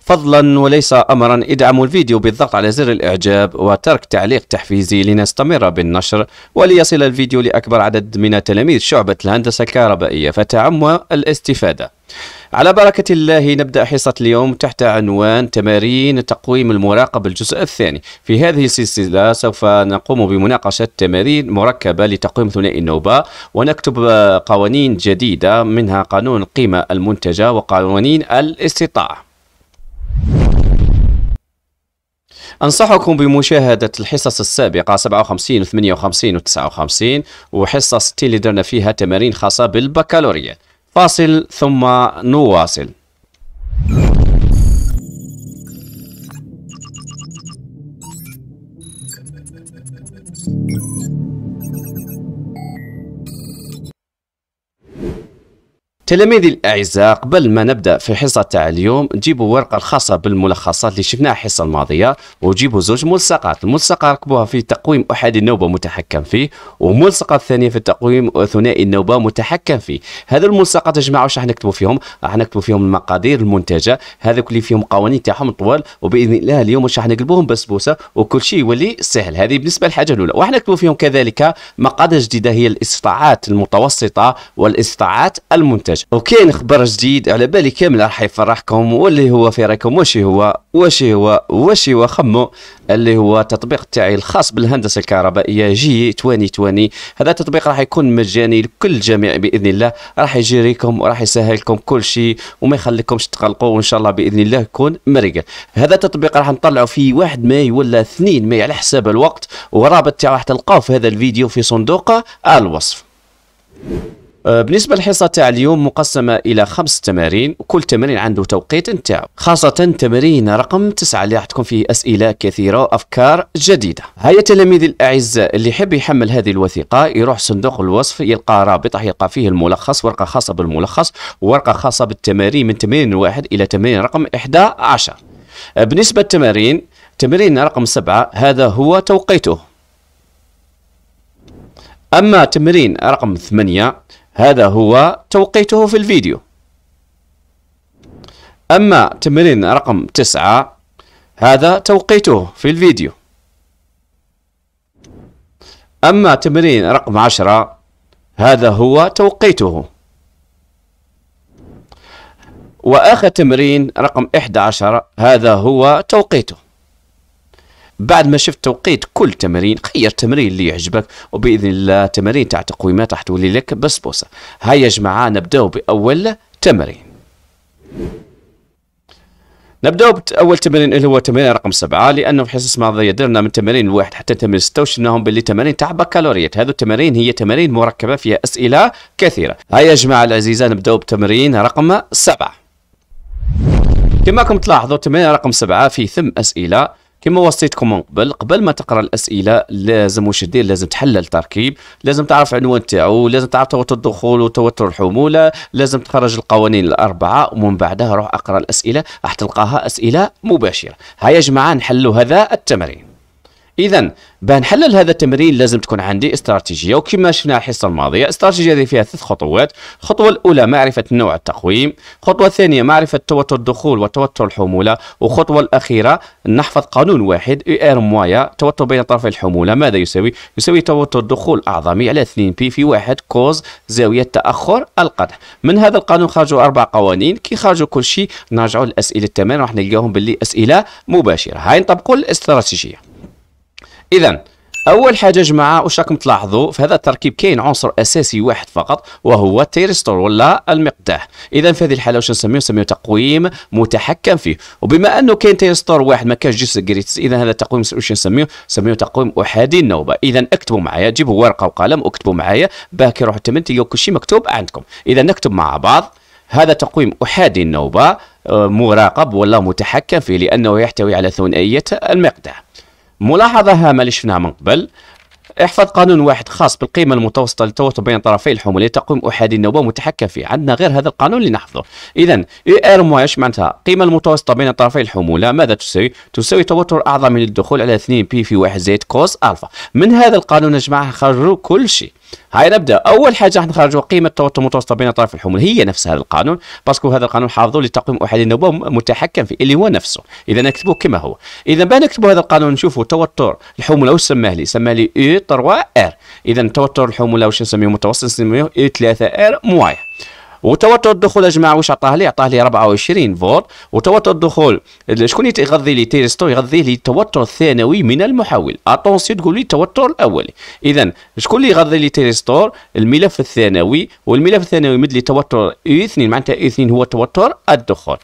فضلا وليس امرا ادعموا الفيديو بالضغط على زر الاعجاب وترك تعليق تحفيزي لنستمر بالنشر وليصل الفيديو لاكبر عدد من تلاميذ شعبة الهندسة الكهربائية فتعم الاستفادة على بركة الله نبدأ حصة اليوم تحت عنوان تمارين تقويم المراقب الجزء الثاني في هذه السلسلة سوف نقوم بمناقشة تمارين مركبة لتقويم ثنائي النوبة ونكتب قوانين جديدة منها قانون القيمة المنتجة وقوانين الاستطاعة أنصحكم بمشاهدة الحصص السابقة 57 و 58 و 59 وحصة 60 اللي درنا فيها تمارين خاصة بالبكالوريا فاصل ثم نواصل تلاميذي الأعزاء قبل ما نبدأ في الحصة تاع اليوم جيبوا ورقة الخاصة بالملخصات اللي شفناها الحصة الماضية وجيبوا زوج ملصقات الملصقة ركبوها في تقويم احادي النوبة متحكم فيه وملصقه الثانية في تقويم ثنائي النوبة متحكم فيه هذا الملصقات يا جماعة واش راح نكتبوا فيهم راح نكتبوا فيهم المقادير المنتجة هذوك اللي فيهم قوانين تاعهم طوال وبإذن الله اليوم واش راح نقلبوهم بسبوسة وكل شيء يولي سهل هذه بالنسبة للحاجة الأولى وراح نكتبوا فيهم كذلك مقادير جديدة هي الاستطاعات المتوسطة والاستطاعات المنتجة الحاج وكاين خبر جديد على بالي كامل راح يفرحكم واللي هو في رايكم واش هو واش هو واش هو خمو اللي هو التطبيق تاعي الخاص بالهندسه الكهربائيه جي 2020 هذا التطبيق راح يكون مجاني لكل الجميع باذن الله راح يجريكم وراح يسهل لكم كل شيء وما يخليكمش تقلقوا وان شاء الله باذن الله يكون مريقل هذا التطبيق راح نطلعوا في 1 ماي ولا 2 ماي على حساب الوقت ورابط تاعو راح تلقاوه في هذا الفيديو في صندوق الوصف آه، بالنسبه للحصه تاع اليوم مقسمه الى خمس تمارين كل تمرين عنده توقيت نتاعو خاصه تمرين رقم تسعة اللي راح تكون فيه اسئله كثيره وافكار جديده هيا تلاميذي الاعزاء اللي يحب يحمل هذه الوثيقه يروح صندوق الوصف يلقى رابط راح يلقى فيه الملخص ورقه خاصه بالملخص ورقه خاصه بالتمارين من تمرين واحد الى تمرين رقم 11 آه، بالنسبه للتمارين تمرين رقم سبعة هذا هو توقيته أما تمرين رقم ثمانية هذا هو توقيته في الفيديو أما تمرين رقم تسعة هذا توقيته في الفيديو أما تمرين رقم عشرة هذا هو توقيته وآخر تمرين رقم 11 هذا هو توقيته بعد ما شفت توقيت كل تمرين خير تمرين اللي يعجبك وباذن الله تمارين تاع تقويمات راح تولي لك بسبوسه هيا يا جماعه نبداو باول تمرين نبداو باول تمرين اللي هو تمرين رقم سبعة لانه في حصص ماضيه درنا من تمارين واحد حتى تمرين ستة وشفناهم باللي تمارين تاع بكالوريات هذو التمارين هي تمارين مركبه فيها اسئله كثيره هيا يا جماعه العزيزه نبداو بتمرين رقم سبعة كما راكم تلاحظوا تمرين رقم سبعة فيه ثم اسئله كما وصيتكم من قبل قبل ما تقرا الاسئله لازم واش دير لازم تحلل التركيب لازم تعرف عنوان تاعو لازم تعرف توتر الدخول وتوتر الحموله لازم تخرج القوانين الاربعه ومن بعدها روح اقرا الاسئله راح تلقاها اسئله مباشره هيا يا جماعه نحلوا هذا التمرين اذا باه نحلل هذا التمرين لازم تكون عندي استراتيجيه وكما شفنا الحصه الماضيه الاستراتيجيه هذه فيها ثلاث خطوات الخطوه الاولى معرفه نوع التقويم الخطوه الثانيه معرفه توتر الدخول وتوتر الحموله والخطوه الاخيره نحفظ قانون واحد اي ار مويا توتر بين طرفي الحموله ماذا يساوي يساوي توتر الدخول اعظمي على 2 بي في واحد كوز زاويه تاخر القدح من هذا القانون خرجوا اربع قوانين كي خرجوا كل شيء نرجعوا للاسئله التمارين راح نلقاهم باللي اسئله مباشره هاي نطبقوا الاستراتيجيه اذا اول حاجه يا جماعه واش راكم تلاحظوا في هذا التركيب كاين عنصر اساسي واحد فقط وهو التيرستور ولا المقداح اذا في هذه الحاله واش نسميه نسميه تقويم متحكم فيه وبما انه كاين تيرستور واحد ما كانش جيس جريتس اذا هذا التقويم واش نسميه نسميه تقويم احادي النوبه اذا اكتبوا معايا جيبوا ورقه وقلم واكتبوا معايا باه كي نروحوا التمرين تلقاو كلشي مكتوب عندكم اذا نكتب مع بعض هذا تقويم احادي النوبه آه، مراقب ولا متحكم فيه لانه يحتوي على ثنائيه المقداح ملاحظة هامة اللي شفناها من قبل احفظ قانون واحد خاص بالقيمة المتوسطة للتوتر بين طرفي الحمولية تقوم أحادي النوبة متحكم فيه عندنا غير هذا القانون اللي نحفظه إذا إي إر موان إيش معناتها القيمة المتوسطة بين طرفي الحمولة ماذا تساوي؟ تساوي توتر أعظم من الدخول على 2 بي في 1 زائد كوس ألفا من هذا القانون يا جماعة خرجوا كل شيء هاي نبدا اول حاجه راح نخرجوا قيمه التوتر المتوسطه بين اطراف الحمول هي نفس هذا القانون باسكو هذا القانون حافظه لتقويم احد النوبه متحكم فيه اللي هو نفسه اذا نكتبوه كما هو اذا ما نكتبوا هذا القانون نشوفوا توتر الحموله واش سماه لي سماه لي اي 3 ار اذا توتر الحموله واش نسميه متوسط نسميه اي 3 ار موايا وتوتر الدخول اجمع واش عطاه لي عطاه لي 24 فولت وتوتر الدخول شكون يغذي لي تيرستو يغذي لي التوتر الثانوي من المحول اتونسيو تقول لي التوتر الاولي اذا شكون اللي يغذي لي تيرستور الملف الثانوي والملف الثانوي مد لي توتر اي 2 معناتها اي 2 هو توتر الدخول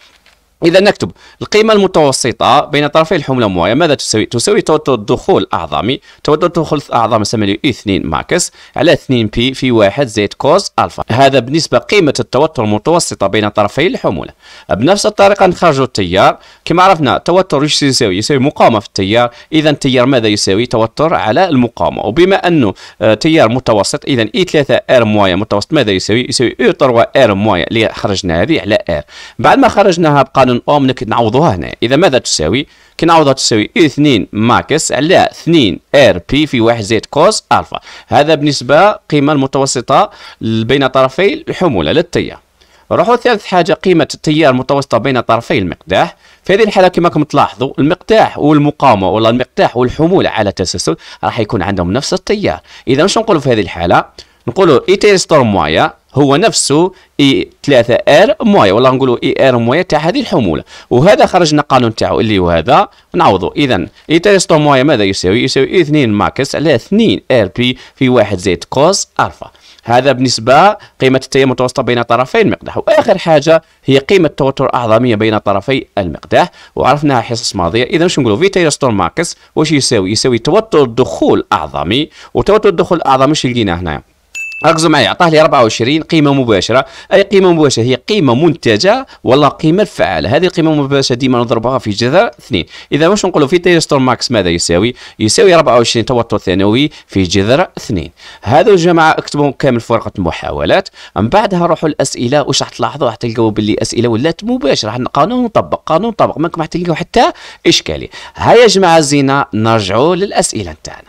إذا نكتب القيمة المتوسطة بين طرفي الحملة الموية ماذا تساوي؟ تساوي توتر الدخول الأعظمي، توتر الدخول الأعظم نسمي له 2 e ماكس على 2 بي في 1 زائد كوز ألفا، هذا بالنسبة قيمة التوتر المتوسطة بين طرفي الحمولة. بنفس الطريقة نخرجوا التيار، كما عرفنا التوتر ايش يساوي؟ يساوي مقاومة في التيار، إذا التيار ماذا يساوي؟ توتر على المقاومة، وبما أنه آه، تيار متوسط إذا إي 3 آر موية متوسط ماذا يساوي؟ يساوي إي e 3 آر موية اللي خرجنا هذه على آر بعد ما خرجناها بقى قانون اوم نعوضوها هنا اذا ماذا تساوي كي نعوضها تساوي 2 ماكس على 2 ار بي في واحد زائد كوس الفا هذا بالنسبه قيمه المتوسطه بين طرفي الحموله للتيار روحوا ثالث حاجه قيمه التيار المتوسطه بين طرفي المقداح في هذه الحاله كما راكم تلاحظوا المقداح والمقاومه ولا المقداح والحموله على تسلسل راح يكون عندهم نفس التيار اذا واش نقولوا في هذه الحاله نقولوا اي تيرستور مويا هو نفسه اي 3 ار مويا ولا نقولوا اي ار مويا تاع هذه الحموله وهذا خرجنا قانون تاعو اللي هو هذا نعوضه اذا اي تيستو مويا ماذا يساوي يساوي 2 ماكس على 2 ار بي في 1 زائد كوس الفا هذا بالنسبة قيمة التيار المتوسطة بين طرفي المقدح وآخر حاجة هي قيمة توتر أعظمية بين طرفي المقدح وعرفناها حصص ماضية إذا واش نقولوا في تيار ستور ماكس واش يساوي يساوي توتر الدخول أعظمي وتوتر الدخول الأعظمي واش لقيناه هنايا ركزوا معايا عطاه لي 24 قيمه مباشره اي قيمه مباشره هي قيمه منتجه ولا قيمه فعاله هذه القيمه المباشره ديما نضربها في جذر اثنين اذا واش نقولوا في تيستور ماكس ماذا يساوي يساوي 24 توتر ثانوي في جذر اثنين هذا جماعه اكتبوهم كامل في ورقه المحاولات من بعدها روحوا الاسئله واش راح تلاحظوا راح تلقاو باللي اسئله ولات مباشره قانون نطبق قانون نطبق ماكم راح تلقاو حتى اشكاليه هيا يا جماعه زينه نرجعوا للاسئله نتاعنا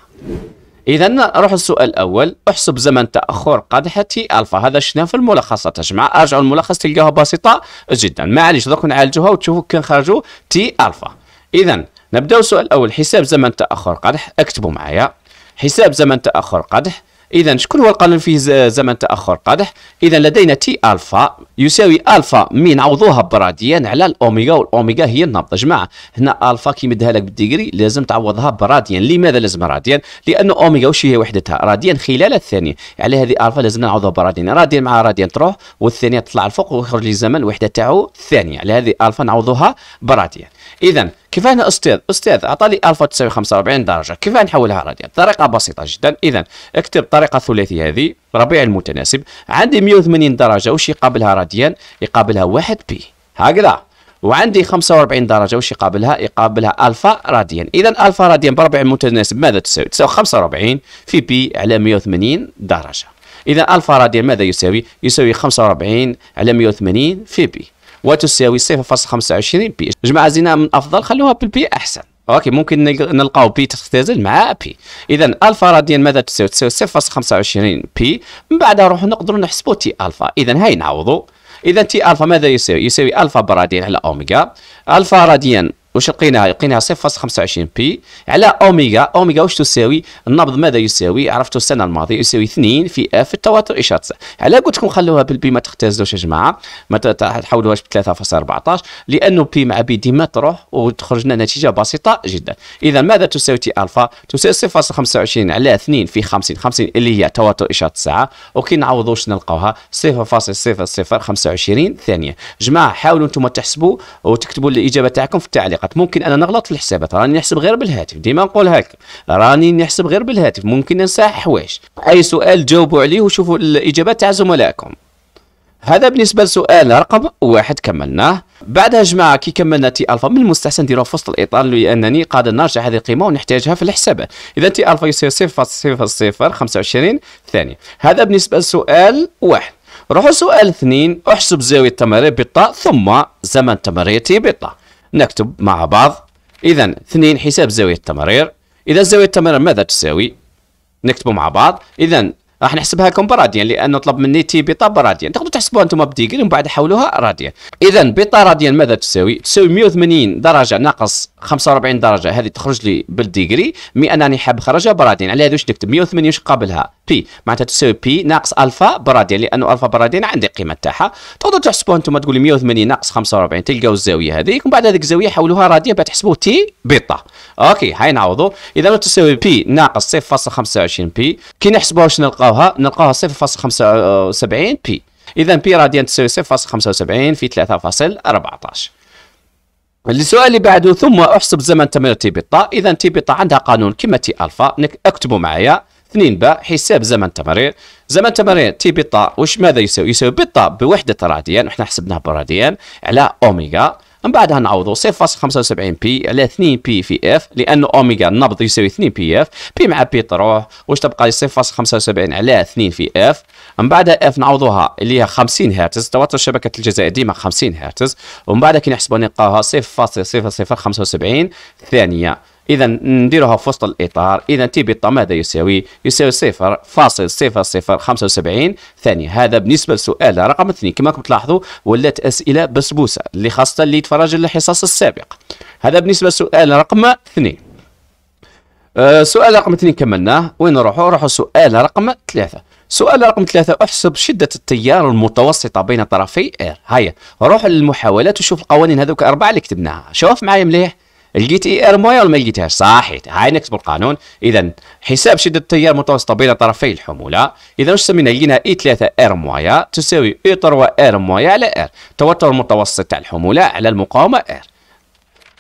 إذا نروح السؤال الأول احسب زمن تأخر قدحتي ألفا هذا شفناه في الملخصة يا جماعة أرجعوا الملخص تلقاها بسيطة جدا معليش دوك نعالجوها وتشوفوا كي نخرجوا تي ألفا إذا نبداو السؤال الأول حساب زمن تأخر قدح اكتبوا معايا حساب زمن تأخر قدح إذا شكون هو القانون فيه زمن تأخر قادح؟ إذا لدينا تي ألفا يساوي ألفا مين نعوضوها براديا على الأوميغا والأوميغا هي النبضة جماعة هنا ألفا كي مدها لك بالديجري لازم تعوضها براديا لماذا لازم راديا؟ لأن أوميغا واش هي وحدتها؟ راديا خلال الثانية على هذه ألفا لازم نعوضها براديا راديا مع راديا تروح والثانية تطلع الفوق ويخرج لي الزمن الوحدة تاعو الثانية على هذه ألفا نعوضوها براديا إذا كيف انا استاذ استاذ عطاني الفا تساوي 45 درجه كيف نحولها راديان طريقه بسيطه جدا اذا اكتب طريقه الثلاثيه هذه ربيع المتناسب عندي 180 درجه واش يقابلها راديان يقابلها 1 بي هكذا وعندي 45 درجة واش يقابلها ألفا راديان، إذا ألفا راديان بربيع المتناسب ماذا تساوي؟ تساوي 45 في بي على 180 درجة. إذا ألفا راديان ماذا يساوي؟ يساوي 45 على 180 في بي. وتساوي 0.25 بي جماعه زينا من افضل خلوها بالبي احسن اوكي ممكن نلقاو بي تختزل مع بي اذا الفا راديان ماذا تساوي تساوي 0.25 بي من بعدها نروح نقدروا نحسبوا تي الفا اذا هاي نعوضوا اذا تي الفا ماذا يساوي يساوي الفا براديان على اوميغا الفا راديان واش لقيناها لقيناها 0.25 بي على اوميغا اوميغا واش تساوي النبض ماذا يساوي عرفتوا السنه الماضيه يساوي 2 في اف التوتر اشاره على قلت لكم خلوها بالبي ما تختزلوش يا جماعه ما تحولوهاش ب 3.14 لانه بي مع بي ديما تروح وتخرج لنا نتيجه بسيطه جدا اذا ماذا تساوي تي الفا تساوي 0.25 على 2 في 50 50 اللي هي تواتر اشاره الساعه وكي نعوضوا واش نلقاوها 0.0025 ثانيه جماعه حاولوا انتم تحسبوا وتكتبوا الاجابه تاعكم في التعليقات فقط ممكن انا نغلط في الحسابات راني نحسب غير بالهاتف ديما نقولها هكا راني نحسب غير بالهاتف ممكن ننسى حوايج اي سؤال جاوبوا عليه وشوفوا الاجابات تاع زملائكم هذا بالنسبه لسؤال رقم واحد كملناه بعدها جماعه كي كملنا تي الفا من المستحسن نديروها في وسط الاطار لانني قادر نرجع هذه القيمه ونحتاجها في الحسابات اذا تي الفا يصير 25 ثانيه هذا بالنسبه لسؤال واحد روحوا سؤال اثنين احسب زاويه التمرير بالطاء ثم زمن تمريرتي تي بالطاء نكتب مع بعض إذا اثنين حساب زاوية التمرير إذا زاوية التمرير ماذا تساوي؟ نكتبه مع بعض إذا راح نحسبها كومب راديان لان طلب مني تي بيتا براديان تقدروا تحسبوها أنتم بديجري ومن بعد حولوها راديان إذا بيتا راديان ماذا تساوي؟ تساوي 180 درجة ناقص 45 درجه هذه تخرج لي بالديجري مي راني حاب نخرجها برادين على هذا واش نكتب 180 واش قابلها بي معناتها تساوي بي ناقص الفا برادين لانه الفا برادين عندي القيمه تاعها تقدروا تحسبوها انتم تقولوا 180 ناقص 45 تلقاو الزاويه هذيك ومن بعد هذيك الزاويه حولوها رادين باه تحسبوا تي بيتا اوكي هاي نعوضوا اذا تساوي بي ناقص 0.25 بي كي نحسبوها واش نلقاوها نلقاوها 0.75 بي اذا بي راديان تساوي 0.75 في 3.14 السؤال اللي بعده ثم احسب زمن تمرير تي بيطا اذا تي بيطا عندها قانون كما تي الفا اكتبوا معايا 2 باء حساب زمن تمرير زمن تمرير تي بيطا وش ماذا يساوي يساوي بيطا بوحده راديان احنا حسبناها براديان على اوميغا من بعدها نعوضوا 0.75 بي على 2 بي في اف لانه اوميغا النبض يساوي 2 بي اف بي مع بي تروح واش تبقى 0.75 على 2 في اف من بعدها اف نعوضوها اللي هي 50 هرتز توتر شبكه الجزائر ديما 50 هرتز ومن بعدها كي نحسبوا نلقاها 0.0075 ثانيه اذا نديروها في وسط الاطار اذا تي بي ماذا يساوي يساوي صفر فاصل صفر صفر خمسة وسبعين ثانية هذا بالنسبة لسؤال رقم اثنين كما راكم تلاحظوا ولات اسئلة بسبوسة اللي خاصة اللي يتفرج الحصص السابقة هذا بالنسبة لسؤال رقم اثنين أه سؤال رقم اثنين كملناه وين نروحوا نروحوا سؤال رقم ثلاثة سؤال رقم ثلاثة احسب شدة التيار المتوسطة بين طرفي R هيا روح للمحاولات وشوف القوانين هذوك أربعة اللي كتبناها شوف معايا مليح لقيت اي ار مويه ولا ما لقيتهاش إيه صحيت هاي نكتب القانون اذا حساب شده التيار متوسطه بين طرفي الحموله اذا واش سمينا لقينا اي 3 ار مويه تساوي اي 3 ار مويه على ار توتر المتوسط تاع الحموله على المقاومه ار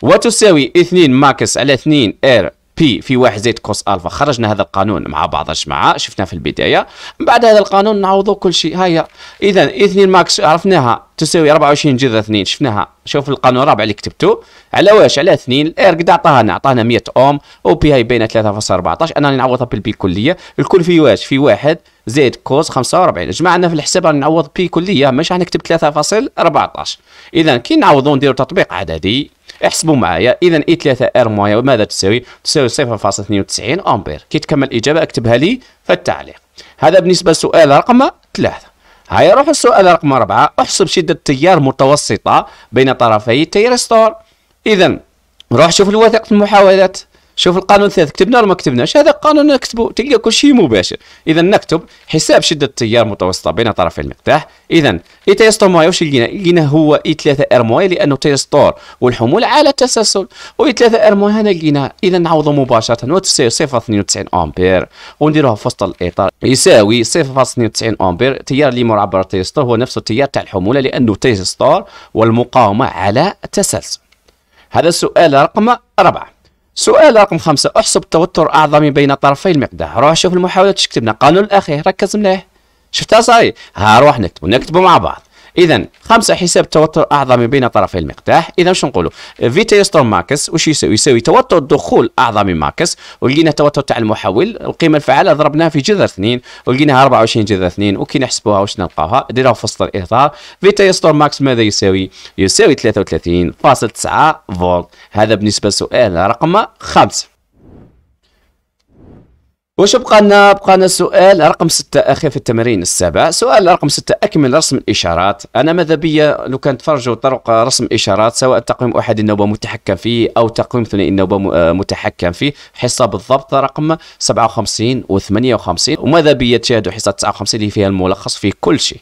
وتساوي 2 ماكس على 2 ار بي في واحد زائد كوس الفا خرجنا هذا القانون مع بعض الجماعه شفناه في البدايه من بعد هذا القانون نعوضوا كل شيء هيا اذا 2 ماكس عرفناها تساوي 24 جذر 2 شفناها شوف القانون الرابع اللي كتبته على واش على 2 الار قد عطاها عطانا 100 اوم او بي هاي بين 3.14 انا نعوضها بالبي كليه الكل في واش في واحد زائد كوز 45 جمعنا في الحساب راني نعوض بي كليه مش راح نكتب 3.14 اذا كي نعوضوا نديروا تطبيق عددي احسبوا معايا اذا اي 3 ار موان ماذا تساوي تساوي 0.92 امبير كي تكمل الاجابه اكتبها لي في التعليق هذا بالنسبه للسؤال رقم 3 هيا نروح السؤال رقم 4 احسب شده التيار متوسطه بين طرفي التيار ستور اذا نروح شوف الوثيقه المحاولات شوف القانون الثالث كتبنا ولا ما كتبناش هذا قانون نكتبه تلقى كل شيء مباشر اذا نكتب حساب شده التيار متوسطه بين طرفي المقداح اذا اي اس مويا واش لقينا لقينا هو اي 3 ار مويا لانه تيستور والحمول على التسلسل واي 3 ار مويا هنا لقينا اذا نعوضه مباشره وتساوي 0.92 امبير ونديروها في وسط الاطار يساوي 0.92 امبير التيار اللي معبر تيستور هو نفس التيار تاع الحموله لانه تيستور والمقاومه على التسلسل هذا السؤال رقم أربعة سؤال رقم خمسة احسب التوتر اعظم بين طرفي المقدار روح شوف المحاولات شكتبنا قانون الأخير ركز مليح شفتها صاي ها روح نكتبو نكتبو مع بعض اذا خمسه حساب توتر اعظم بين طرفي المقداح اذا شنو نقولوا فيتا يسطر ماكس وش يساوي يساوي توتر الدخول اعظم من ماكس ولقينا توتر تاع المحول القيمه الفعاله ضربناها في جذر 2 ولقيناها 24 جذر 2 وكي نحسبوها واش نلقاوها ديروها في وسط الاطار فيتا يسطر ماكس ماذا يساوي يساوي 33.9 فولت هذا بالنسبه لسؤال رقم خمسه واش بقى لنا بقى لنا سؤال رقم ستة اخي في التمرين السابع سؤال رقم ستة اكمل رسم الاشارات انا ماذا بيا لو كان تفرجوا طرق رسم اشارات سواء تقويم احد النوبة متحكم فيه او تقويم ثنائي النوبة آه، متحكم فيه حصة بالضبط رقم 57 و 58 وماذا بيا تشاهدوا حصة 59 اللي فيها الملخص في كل شيء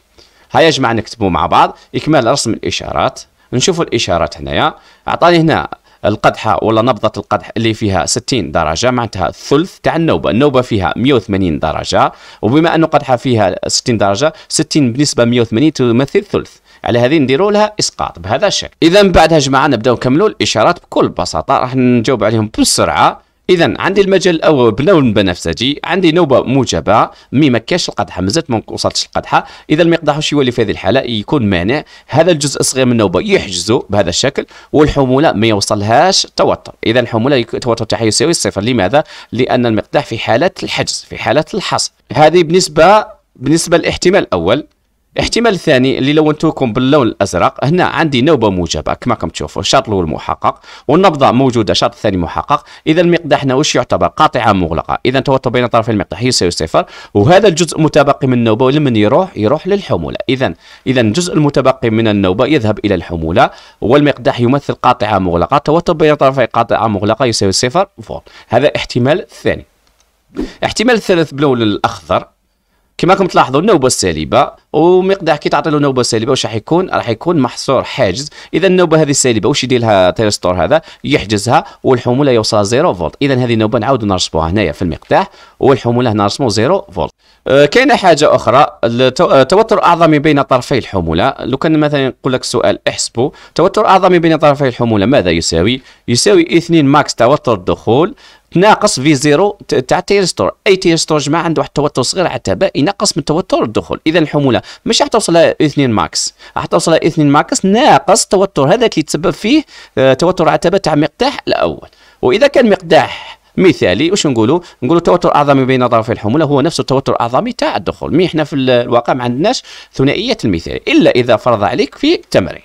هيا جماعة نكتبوا مع بعض اكمال رسم الاشارات نشوفوا الاشارات هنايا اعطاني هنا القدحة ولا نبضة القدح اللي فيها 60 درجة معناتها الثلث تاع النوبة النوبة فيها 180 درجة وبما أنه قدحة فيها 60 درجة 60 بنسبة 180 تمثل ثلث على هذه نديروا لها اسقاط بهذا الشكل اذا بعدها جماعه نبداو نكملوا الاشارات بكل بساطه راح نجاوب عليهم بسرعه اذا عندي المجال الاول بلون بنفسجي عندي نوبه موجبه مي ما كاش القدحه مازالت ما وصلتش القدحه اذا المقدح واش يولي في هذه الحاله يكون مانع هذا الجزء الصغير من النوبه يحجزه بهذا الشكل والحموله ما يوصلهاش توتر اذا الحموله التوتر تاعها يساوي الصفر لماذا لان المقدح في حاله الحجز في حاله الحصر هذه بالنسبه بالنسبه للاحتمال الاول الاحتمال الثاني اللي لونتوكم باللون الازرق هنا عندي نوبه موجبه كما راكم تشوفوا الشرط الاول محقق والنبضه موجوده الشرط الثاني محقق اذا المقداح هنا واش يعتبر قاطعه مغلقه اذا توتر بين طرفي المقداح يساوي صفر وهذا الجزء المتبقي من النوبه لمن يروح يروح للحموله اذا اذا الجزء المتبقي من النوبه يذهب الى الحموله والمقداح يمثل قاطعه مغلقه توتر بين طرفي قاطعه مغلقه يساوي صفر فولت هذا احتمال ثاني احتمال الثالث باللون الاخضر كما راكم تلاحظوا النوبه السالبه ومقدار كي تعطي له نوبه سالبه واش راح يكون راح يكون محصور حاجز اذا النوبه هذه السالبه واش يدير لها تيرستور هذا يحجزها والحموله يوصل 0 فولت اذا هذه النوبه نعاود نرسموها هنايا في المقدار والحموله هنا نرسمو 0 فولت أه كاينه حاجه اخرى التوتر آه، اعظم بين طرفي الحموله لو كان مثلا نقول لك سؤال احسبوا توتر اعظم بين طرفي الحموله ماذا يساوي يساوي 2 ماكس توتر الدخول تناقص في زيرو تاع ستور اي ستور جماعه عنده واحد التوتر صغير على ينقص من توتر الدخول اذا الحموله مش راح توصل اثنين ماكس راح توصل اثنين ماكس ناقص التوتر هذا اللي يتسبب فيه آه، توتر على تاع مقداح الاول واذا كان مقداح مثالي واش نقولوا نقولوا التوتر الاعظمي بين طرفي الحموله هو نفس التوتر الاعظمي تاع الدخول مي احنا في الواقع ما عندناش ثنائيه المثال الا اذا فرض عليك في تمرين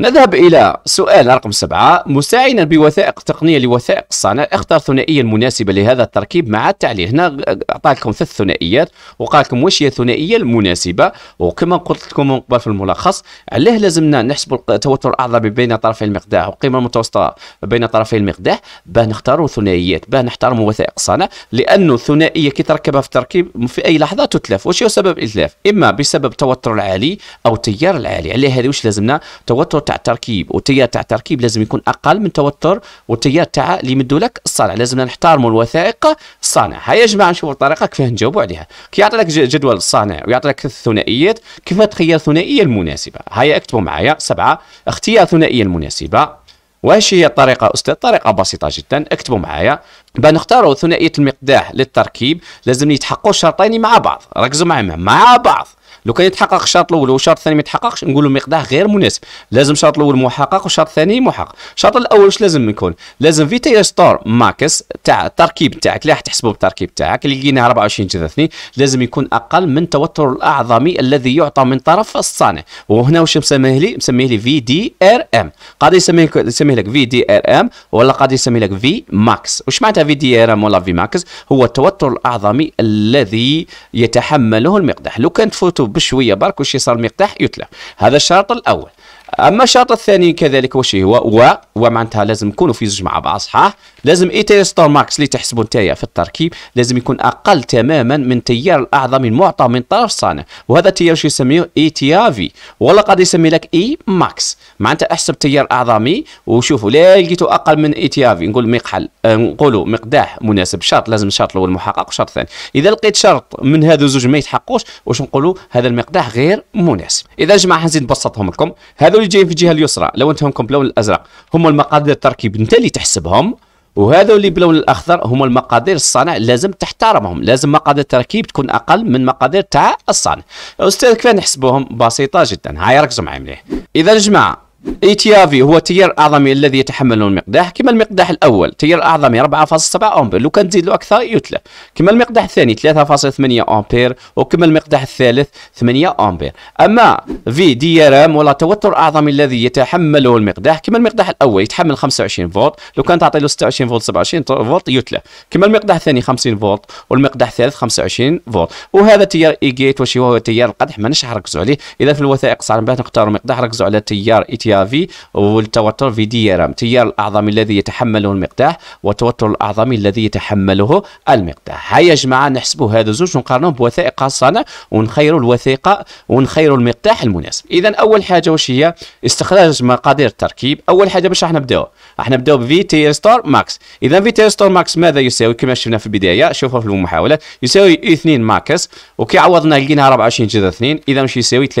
نذهب إلى سؤال رقم سبعة مستعينا بوثائق تقنية لوثائق الصانع اختار ثنائيا مناسبة لهذا التركيب مع التعليل هنا أعطاكم ثلاث ثنائيات وقال لكم واش هي الثنائية المناسبة وكما قلت لكم من قبل في الملخص علاه لازمنا نحسب التوتر الأعظم بين طرفي المقداح والقيمة المتوسطة بين طرفي المقداح باه نختاروا ثنائيات باه نحترموا وثائق الصانع لأنه الثنائية كي تركبها في التركيب في أي لحظة تتلف واش هو سبب الإتلاف إما بسبب التوتر العالي أو التيار العالي علاه هذه واش لازمنا توتر تاع التركيب والتيار تاع التركيب لازم يكون اقل من توتر والتيار تاع اللي يمدوا لك الصانع لازمنا نحترموا الوثائق الصانع هيا يا جماعه نشوفوا الطريقه كيف نجاوبوا عليها كي يعطي لك جدول الصانع ويعطي لك الثنائيات كيف تخير الثنائيه المناسبه هيا اكتبوا معايا سبعه اختيار الثنائيه المناسبه واش هي الطريقة أستاذ؟ طريقة بسيطة جدا اكتبوا معايا بنختاروا ثنائية المقداح للتركيب لازم يتحققوا الشرطين مع بعض ركزوا معايا مع بعض لو كان يتحقق الشرط الاول والشرط الثاني ما يتحققش نقولوا مقدار غير مناسب لازم الشرط الاول محقق والشرط الثاني محقق الشرط الاول واش لازم يكون لازم في تي ستور ماكس تاع التركيب تاعك اللي راح تحسبه بالتركيب تاعك اللي لقيناه 24 جذر 2 لازم يكون اقل من توتر الاعظمي الذي يعطى من طرف الصانع وهنا واش مسميه لي مسميه لي في دي ار ام قادر يسميه يسميه لك في دي ار ام ولا قادر يسميه لك في ماكس واش معناتها في دي ار ام ولا في ماكس هو التوتر الاعظمي الذي يتحمله المقدح لو كانت فوتو بشويه برك وش يصير المفتاح يتلف هذا الشرط الاول اما الشرط الثاني كذلك واش هو و ومعناتها لازم نكونوا في زوج مع بعض صحاح لازم اي تي ستار ماكس اللي تحسبوا نتايا في التركيب لازم يكون اقل تماما من تيار الاعظم المعطى من طرف الصانع وهذا التيار شو يسميه اي تي افي ولا قد يسمي لك اي ماكس معناتها احسب تيار اعظمي وشوفوا لا لقيتوا اقل من اي تي افي نقول مقحل آه، نقولوا مقداح مناسب شرط لازم الشرط الاول محقق والشرط الثاني اذا لقيت شرط من هذو زوج ما يتحققوش واش نقولوا هذا المقداح غير مناسب اذا جماعه نزيد نبسطهم لكم هذو هذول جايين في الجهه اليسرى لو انت همكم بلون الازرق هم المقادير التركيب انت اللي تحسبهم وهذا اللي بلون الاخضر هم المقادير الصانع لازم تحترمهم لازم مقادير التركيب تكون اقل من مقادير تاع الصانع استاذ كيف نحسبوهم بسيطه جدا هاي ركزوا معي مليح اذا الجماعه اي تي افي هو التيار الأعظمي الذي يتحمله المقداح كما المقداح الاول تيار اعظمي 4.7 امبير لو كان تزيد له اكثر يتلف كما المقداح الثاني 3.8 امبير وكما المقداح الثالث 8 امبير اما في دي ار ام ولا توتر اعظمي الذي يتحمله المقداح كما المقداح الاول يتحمل 25 فولت لو كان تعطي له 26 فولت 27 فولت يتلف كما المقداح الثاني 50 فولت والمقداح الثالث 25 فولت وهذا تيار اي جيت وشي هو تيار القدح ما نش عليه اذا في الوثائق صعب نختاروا مقداح ركزوا على تيار اي تي سيافي والتوتر فيديرام تيار الأعظم الذي يتحمله المقداح والتوتر الأعظم الذي يتحمله المقداح هيا يا جماعة نحسبوا هذا زوج ونقارنوا بوثائق خاصنا ونخيروا الوثيقة ونخيروا المقداح المناسب إذا أول حاجة واش هي استخراج مقادير التركيب أول حاجة باش راح نبداو راح نبداو بفي تي ستار ماكس اذا في تي ستار ماكس ماذا يساوي كما شفنا في البدايه شوفوا في المحاولات يساوي 2 ماكس وكي عوضنا لقينا 24 جذر 2 اذا مش يساوي 33.94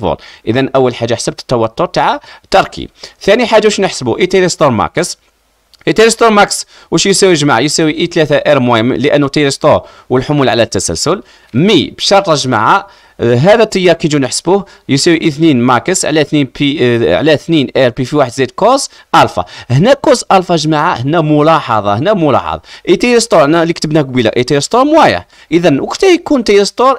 فولت اذا اول حاجه حسبت التوتر تاع التركيب ثاني حاجه واش نحسبوا اي تي ستار ماكس التيرستور ماكس واش يساوي جماعه يساوي اي 3 ار مهم لانه تيرستور والحمول على التسلسل مي بشرط جماعه هذا التيار كي نجيو نحسبوه يساوي 2 ماكس على 2 بي آه، على 2 ار بي في واحد زائد كوز الفا هنا كوز الفا جماعه هنا ملاحظه هنا ملاحظه ستور هنا اللي كتبناه قبيله اي ستور مويا اذا وقت يكون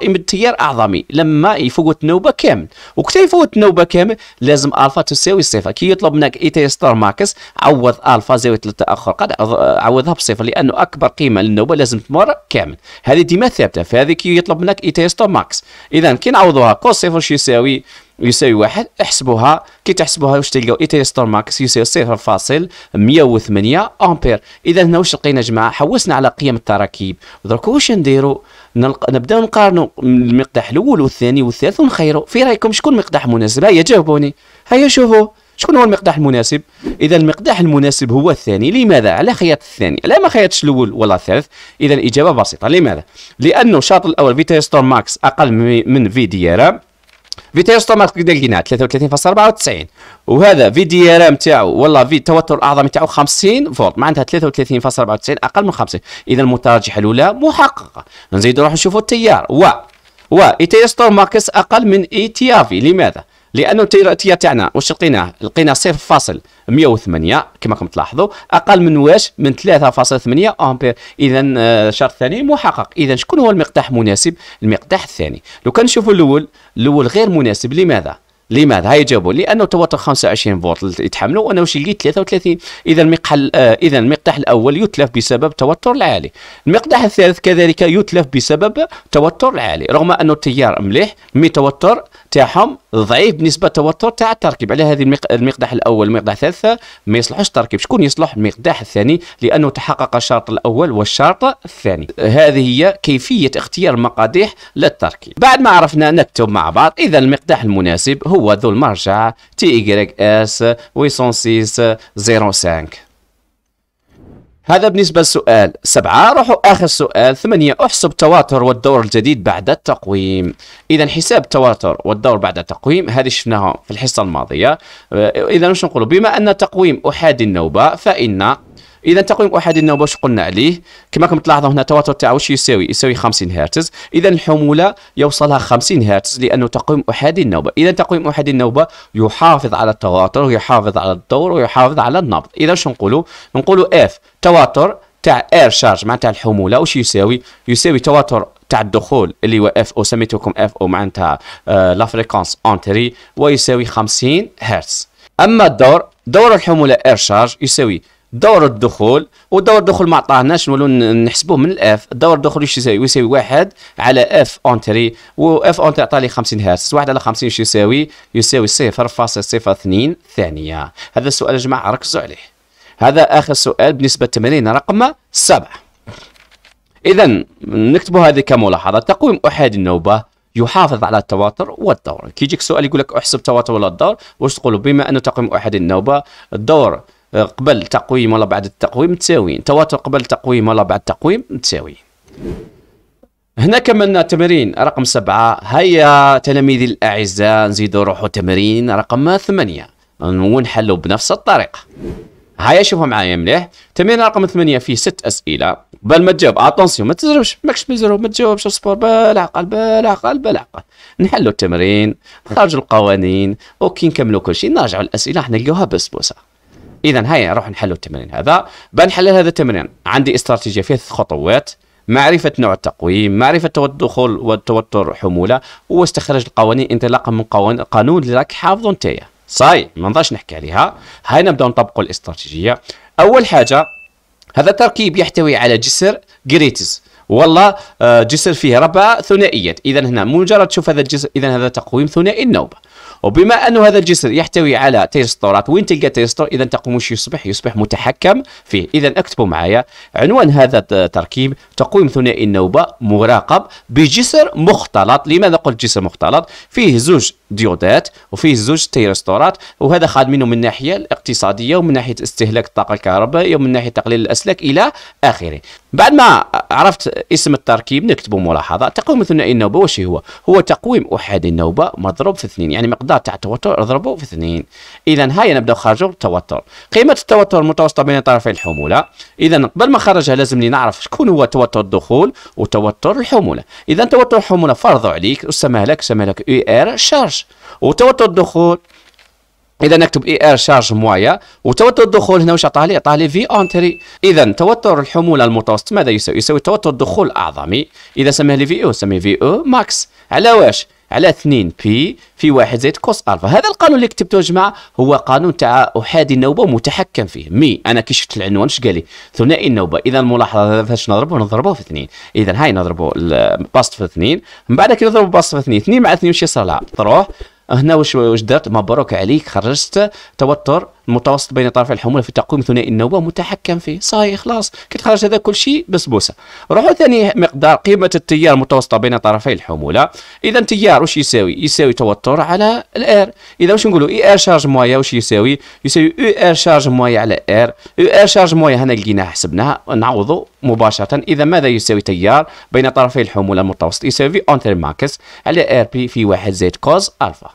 يمد تيار اعظمي لما يفوت نوبه كامل وقت يفوت نوبه كامل لازم الفا تساوي صفر كي يطلب منك اي ستور ماكس عوض الفا زاويه التاخر قد عوضها بصفر لانه اكبر قيمه للنوبه لازم تمر كامل هذه ديما ثابته فهذه كي يطلب منك اي ستور ماكس اذا اذا كي نعوضوها كوس صفر شو يساوي يساوي واحد احسبوها كي تحسبوها واش تلقاو اي تي ستور ماكس يساوي صفر فاصل مية وثمانية امبير اذا هنا واش لقينا جماعه حوسنا على قيم التراكيب درك واش نديرو نلق... نبداو نقارنو المقدح الاول والثاني والثالث ونخيرو في رايكم شكون مقدح مناسب هيا جاوبوني هيا شوفوا شكون هو المقداح المناسب اذا المقداح المناسب هو الثاني لماذا على خيط الثاني لا ما خيطش الاول ولا الثالث اذا الاجابه بسيطه لماذا لانه الشاط الاول فيتاستور ماكس اقل من في دي ار فيتاس ماكس كي لقيناه 33.94 وهذا في دي ار ام تاعو والله في التوتر الاعظمي تاعو 50 فولت معناتها 33.94 اقل من 50 اذا المترجحه الاولى محققه نزيد نروح نشوفوا التيار و و اي تي اس اقل من اي تي افي لماذا لانه التيراتيه تاعنا واش لقيناه لقينا 0.108 كما راكم تلاحظوا اقل من واش من 3.8 امبير اذا الشرط آه، الثاني محقق اذا شكون هو المقداح المناسب المقداح الثاني لو كان نشوفوا الاول الاول غير مناسب لماذا لماذا هاي جابوا لانه توتر 25 فولت يتحملوا وانا واش لقيت 33 اذا المقحل آه اذا المقدح الاول يتلف بسبب التوتر العالي المقدح الثالث كذلك يتلف بسبب التوتر العالي رغم انه التيار مليح مي توتر تاعهم ضعيف بالنسبه للتوتر تاع التركيب على هذه المق... المقدح الاول المقدح الثالث ما يصلحش التركيب شكون يصلح المقدح الثاني لانه تحقق الشرط الاول والشرط الثاني هذه هي كيفيه اختيار المقاديح للتركيب بعد ما عرفنا نكتب مع بعض اذا المقدح المناسب هو هو ذو المرجع تي إيكغيك إس 806 هذا بالنسبة للسؤال سبعة روحوا آخر سؤال ثمانية احسب تواتر والدور الجديد بعد التقويم إذا حساب التواتر والدور بعد التقويم هذه شفناها في الحصة الماضية إذا واش نقولوا بما أن تقويم أحادي النوبة فإن اذا تقويم احادي النوبه واش قلنا عليه كما راكم تلاحظوا هنا التواتر تاعو واش يساوي يساوي 50 هرتز اذا الحموله يوصلها 50 هرتز لانه تقويم احادي النوبه اذا تقويم احادي النوبه يحافظ على التواتر ويحافظ على الدور ويحافظ على النبض اذا واش نقولوا نقولوا اف تواتر تاع اير شارج معناتها الحموله واش يساوي يساوي تواتر تاع الدخول اللي هو اف او سميتوكم اف او معناتها آه لا فريكونس اونتري ويساوي 50 هرتز اما الدور دور الحموله اير شارج يساوي دور الدخول ودور الدخول ما عطاهناش نولوا نحسبوه من الاف دور الدخول ايش يساوي يساوي واحد على اف اونتري و اف اونتري عطى لي 50 هرتز واحد على 50 ايش يساوي يساوي 0.02 ثانيه هذا السؤال يا جماعه ركزوا عليه هذا اخر سؤال بالنسبه للتمرين رقم 7 اذا نكتبوا هذه كملاحظه تقويم احادي النوبه يحافظ على التواتر والدور كي يجيك سؤال يقول لك احسب التواتر ولا الدور واش تقول بما انه تقويم احد النوبه الدور قبل تقويم ولا بعد التقويم متساويين تواتر قبل تقويم ولا بعد التقويم متساويين هنا كملنا تمرين رقم سبعة هيا تلاميذي الأعزاء نزيدوا روحوا تمرين رقم ثمانية ونحلوا بنفس الطريقة هيا شوفوا معايا مليح تمرين رقم ثمانية فيه ست أسئلة بل ما تجاوب اتونسيون ما تزربش ماكش بيزرب ما تجاوبش اصبر بالعقل بالعقل بالعقل نحلوا التمرين نخرجوا القوانين وكي نكملوا كل شيء نرجعوا الأسئلة نلقاوها بسبوسة اذا هيا نروح نحل التمرين هذا بنحلل هذا التمرين عندي استراتيجيه فيها ثلاث خطوات معرفة نوع التقويم معرفة الدخول والتوتر حمولة واستخراج القوانين انطلاقا من قوانين القانون اللي راك حافظه نتايا صاي ما نضاش نحكي عليها هاي نبداو نطبقوا الاستراتيجية أول حاجة هذا التركيب يحتوي على جسر جريتز والله آه، جسر فيه ربع ثنائيات اذا هنا مجرد تشوف هذا الجسر اذا هذا تقويم ثنائي النوبه وبما أن هذا الجسر يحتوي على تيرستورات وين تلقى تيرستور إذا تقومش يصبح يصبح متحكم فيه إذا اكتبوا معايا عنوان هذا التركيب تقويم ثنائي النوبة مراقب بجسر مختلط لماذا قلت جسر مختلط فيه زوج ديودات وفيه زوج تيرستورات وهذا منه من ناحيه الاقتصاديه ومن ناحيه استهلاك الطاقه الكهربائيه ومن ناحيه تقليل الاسلاك الى اخره بعد ما عرفت اسم التركيب نكتبوا ملاحظه تقويم ثنائي النوبه واش هو هو تقويم احادي النوبه مضروب في اثنين يعني مقدار تاع التوتر اضربه في اثنين اذا هيا نبدا خرجوا التوتر قيمه التوتر المتوسطه بين طرفي الحموله اذا قبل ما خرجها لازم لي نعرف شكون هو توتر الدخول وتوتر الحموله اذا توتر الحموله فرضوا عليك وسماه لك سماه لك اي ار شارج شارج وتوتر الدخول اذا نكتب اي ار شارج موايا وتوتر الدخول هنا واش عطاه لي عطاه لي في اونتري اذا توتر الحموله المتوسط ماذا يساوي يساوي توتر الدخول الاعظمي اذا سميه لي في او سميه في او ماكس على واش على 2 بي في واحد زائد كوس الفا هذا القانون اللي كتبته يا جماعه هو قانون تاع احادي النوبه متحكم فيه مي انا كي شفت العنوان اش قال لي ثنائي النوبه اذا الملاحظه هذا فاش نضربه نضربه في 2 اذا هاي نضربه الباست في 2 من بعد كي نضربه باست في 2 2 مع 2 واش يصير لها تروح هنا واش واش درت مبروك عليك خرجت توتر المتوسط بين طرفي الحموله في تقويم ثنائي النوبه متحكم فيه صاي خلاص تخرج هذا كل شيء بسبوسه روحوا ثاني مقدار قيمه التيار المتوسطه بين طرفي الحموله اذا تيار واش يساوي يساوي توتر على الار اذا واش نقولوا اي ار شارج مويا واش يساوي يساوي او ار شارج مويا على ار او ار شارج مويا هنا لقيناها حسبناها نعوضوا مباشره اذا ماذا يساوي تيار بين طرفي الحموله المتوسط يساوي اونتر ماكس على ار بي في واحد زائد كوز الفا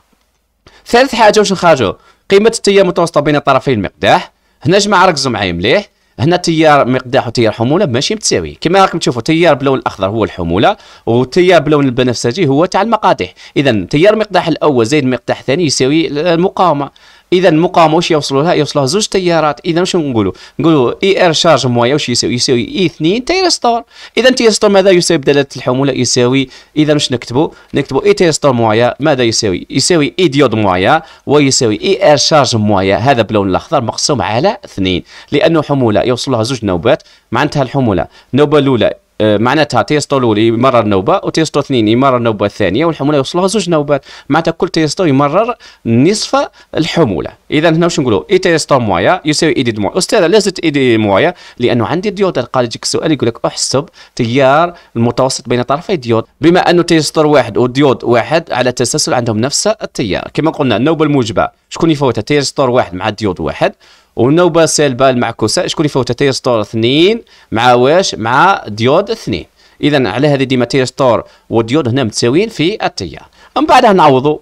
ثالث حاجه واش نخرجوا قيمه التيار متوسطه بين طرفي المقداح هنا جماعه ركزوا معايا مليح هنا تيار مقداح وتيار حموله ماشي متساوي كما راكم تشوفوا تيار باللون الاخضر هو الحموله وتيار باللون البنفسجي هو تاع المقادح اذا تيار مقداح الاول زائد مقداح الثاني يساوي المقاومه اذا مقام واش يوصلوا لها يوصلوها زوج تيارات اذا واش نقولوا نقولوا اي ار شارج مويا واش يساوي يساوي اي 2 ستور اذا ستور ماذا يساوي بدلاله الحموله يساوي اذا واش نكتبوا نكتبوا اي ستور مويا ماذا يساوي يساوي اي ديود مويا ويساوي اي ار شارج مويا هذا باللون الاخضر مقسوم على 2 لانه حموله يوصل لها زوج نوبات معناتها الحموله النوبه الاولى معناتها تيستو الاولي يمرر نوبه وتيستو اثنين يمرر النوبه الثانيه والحموله يوصلوها زوج نوبات معناتها كل تيستو يمرر نصف الحموله اذا هنا واش نقولوا اي تيستو مويا يساوي دي مويا استاذ لازم اي دي مويا لانه عندي ديود قال يجيك السؤال يقول لك احسب تيار المتوسط بين طرفي ديود بما انه تيستور واحد وديود واحد على تسلسل عندهم نفس التيار كما قلنا النوبه الموجبه شكون يفوتها تيستور واحد مع ديود واحد والنوبه سالبه المعكوسه شكون اللي فوتها تيرستور اثنين مع واش مع ديود اثنين اذا على هذه ديما تيرستور وديود هنا متساويين في التيار من بعدها نعوضوا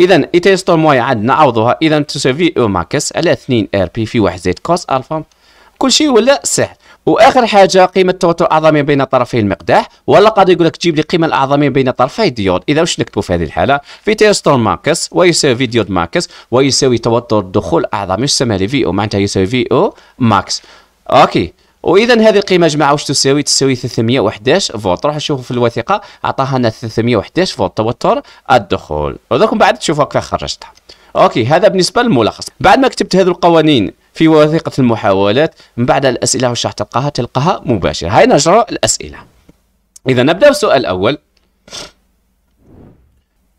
اذا تيرستور موي عندنا نعوضوها اذا تساوي او ماكس على 2 ار بي في 1 زد كوس الفا كل شيء ولا سهل واخر حاجه قيمه التوتر الاعظمي بين طرفي المقداح ولا قد يقول لك تجيب لي قيمه الاعظميه بين طرفي الديود اذا واش نكتبوا في هذه الحاله في تيرستون ماكس ويساوي في ديود ماكس ويساوي توتر الدخول اعظم يسمى لي في او معناتها يساوي في او ماكس اوكي واذا هذه القيمه جماعه واش تساوي تساوي 311 فولت روحوا شوفوا في الوثيقه عطاها لنا 311 فولت توتر الدخول ودوك من بعد تشوفوا كيف خرجتها اوكي هذا بالنسبه للملخص بعد ما كتبت هذه القوانين في وثيقة المحاولات من بعد الأسئلة وش راح تلقاها تلقاها مباشرة هاي نجرة الأسئلة إذا نبدأ بالسؤال الأول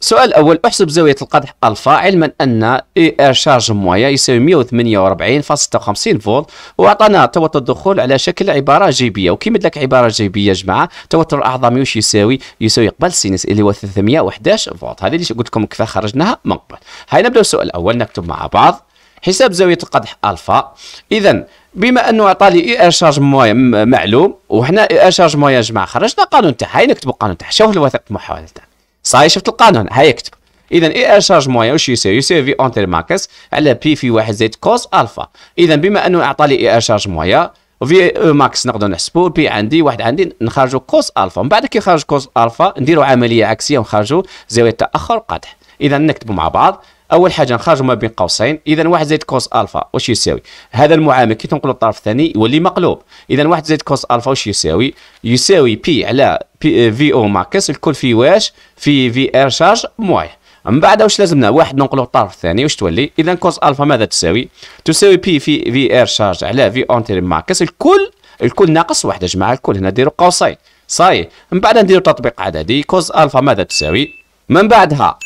السؤال الأول احسب زاوية القدح ألفا علما أن اي ار شارج مويا يساوي 148.56 فولت وأعطانا توتر الدخول على شكل عبارة جيبية وكيما لك عبارة جيبية يا جماعة توتر الأعظمي واش يساوي يساوي قبل سينس اللي هو 311 فولت هذه اللي قلت لكم كيف خرجناها من قبل هاي نبداو السؤال الأول نكتب مع بعض حساب زاويه القدح الفا اذا بما انه عطى لي اي ار شارج مويان معلوم وحنا اي ار شارج مويان جماعه خرجنا قانون تاع هاي نكتبوا القانون تاع شوف الوثائق المحاوله تاع صاي شفت القانون هاي يكتب اذا اي ار شارج مويان واش يساوي يساوي في اونتير ماكس على بي في واحد زائد كوس الفا اذا بما انه اعطى لي اي ار شارج مويان وفي او ماكس نقدر نحسبو بي عندي واحد عندي نخرجوا كوس الفا من بعد كي يخرج كوس الفا نديروا عمليه عكسيه ونخرجوا زاويه تاخر قدح اذا نكتبوا مع بعض اول حاجه نخرج ما بين قوسين اذا واحد زائد كوس الفا واش يساوي هذا المعامل كي تنقلو الطرف الثاني يولي مقلوب اذا واحد زائد كوس الفا واش يساوي يساوي بي على بي في او ماكس الكل في واش في في ار شارج موي من بعد واش لازمنا واحد ننقلو الطرف الثاني واش تولي اذا كوس الفا ماذا تساوي تساوي بي في في ار شارج على في اونتيري ماكس الكل الكل ناقص واحد يا جماعه الكل هنا ديروا قوسين صاي من بعد نديروا تطبيق عددي كوز الفا ماذا تساوي من بعدها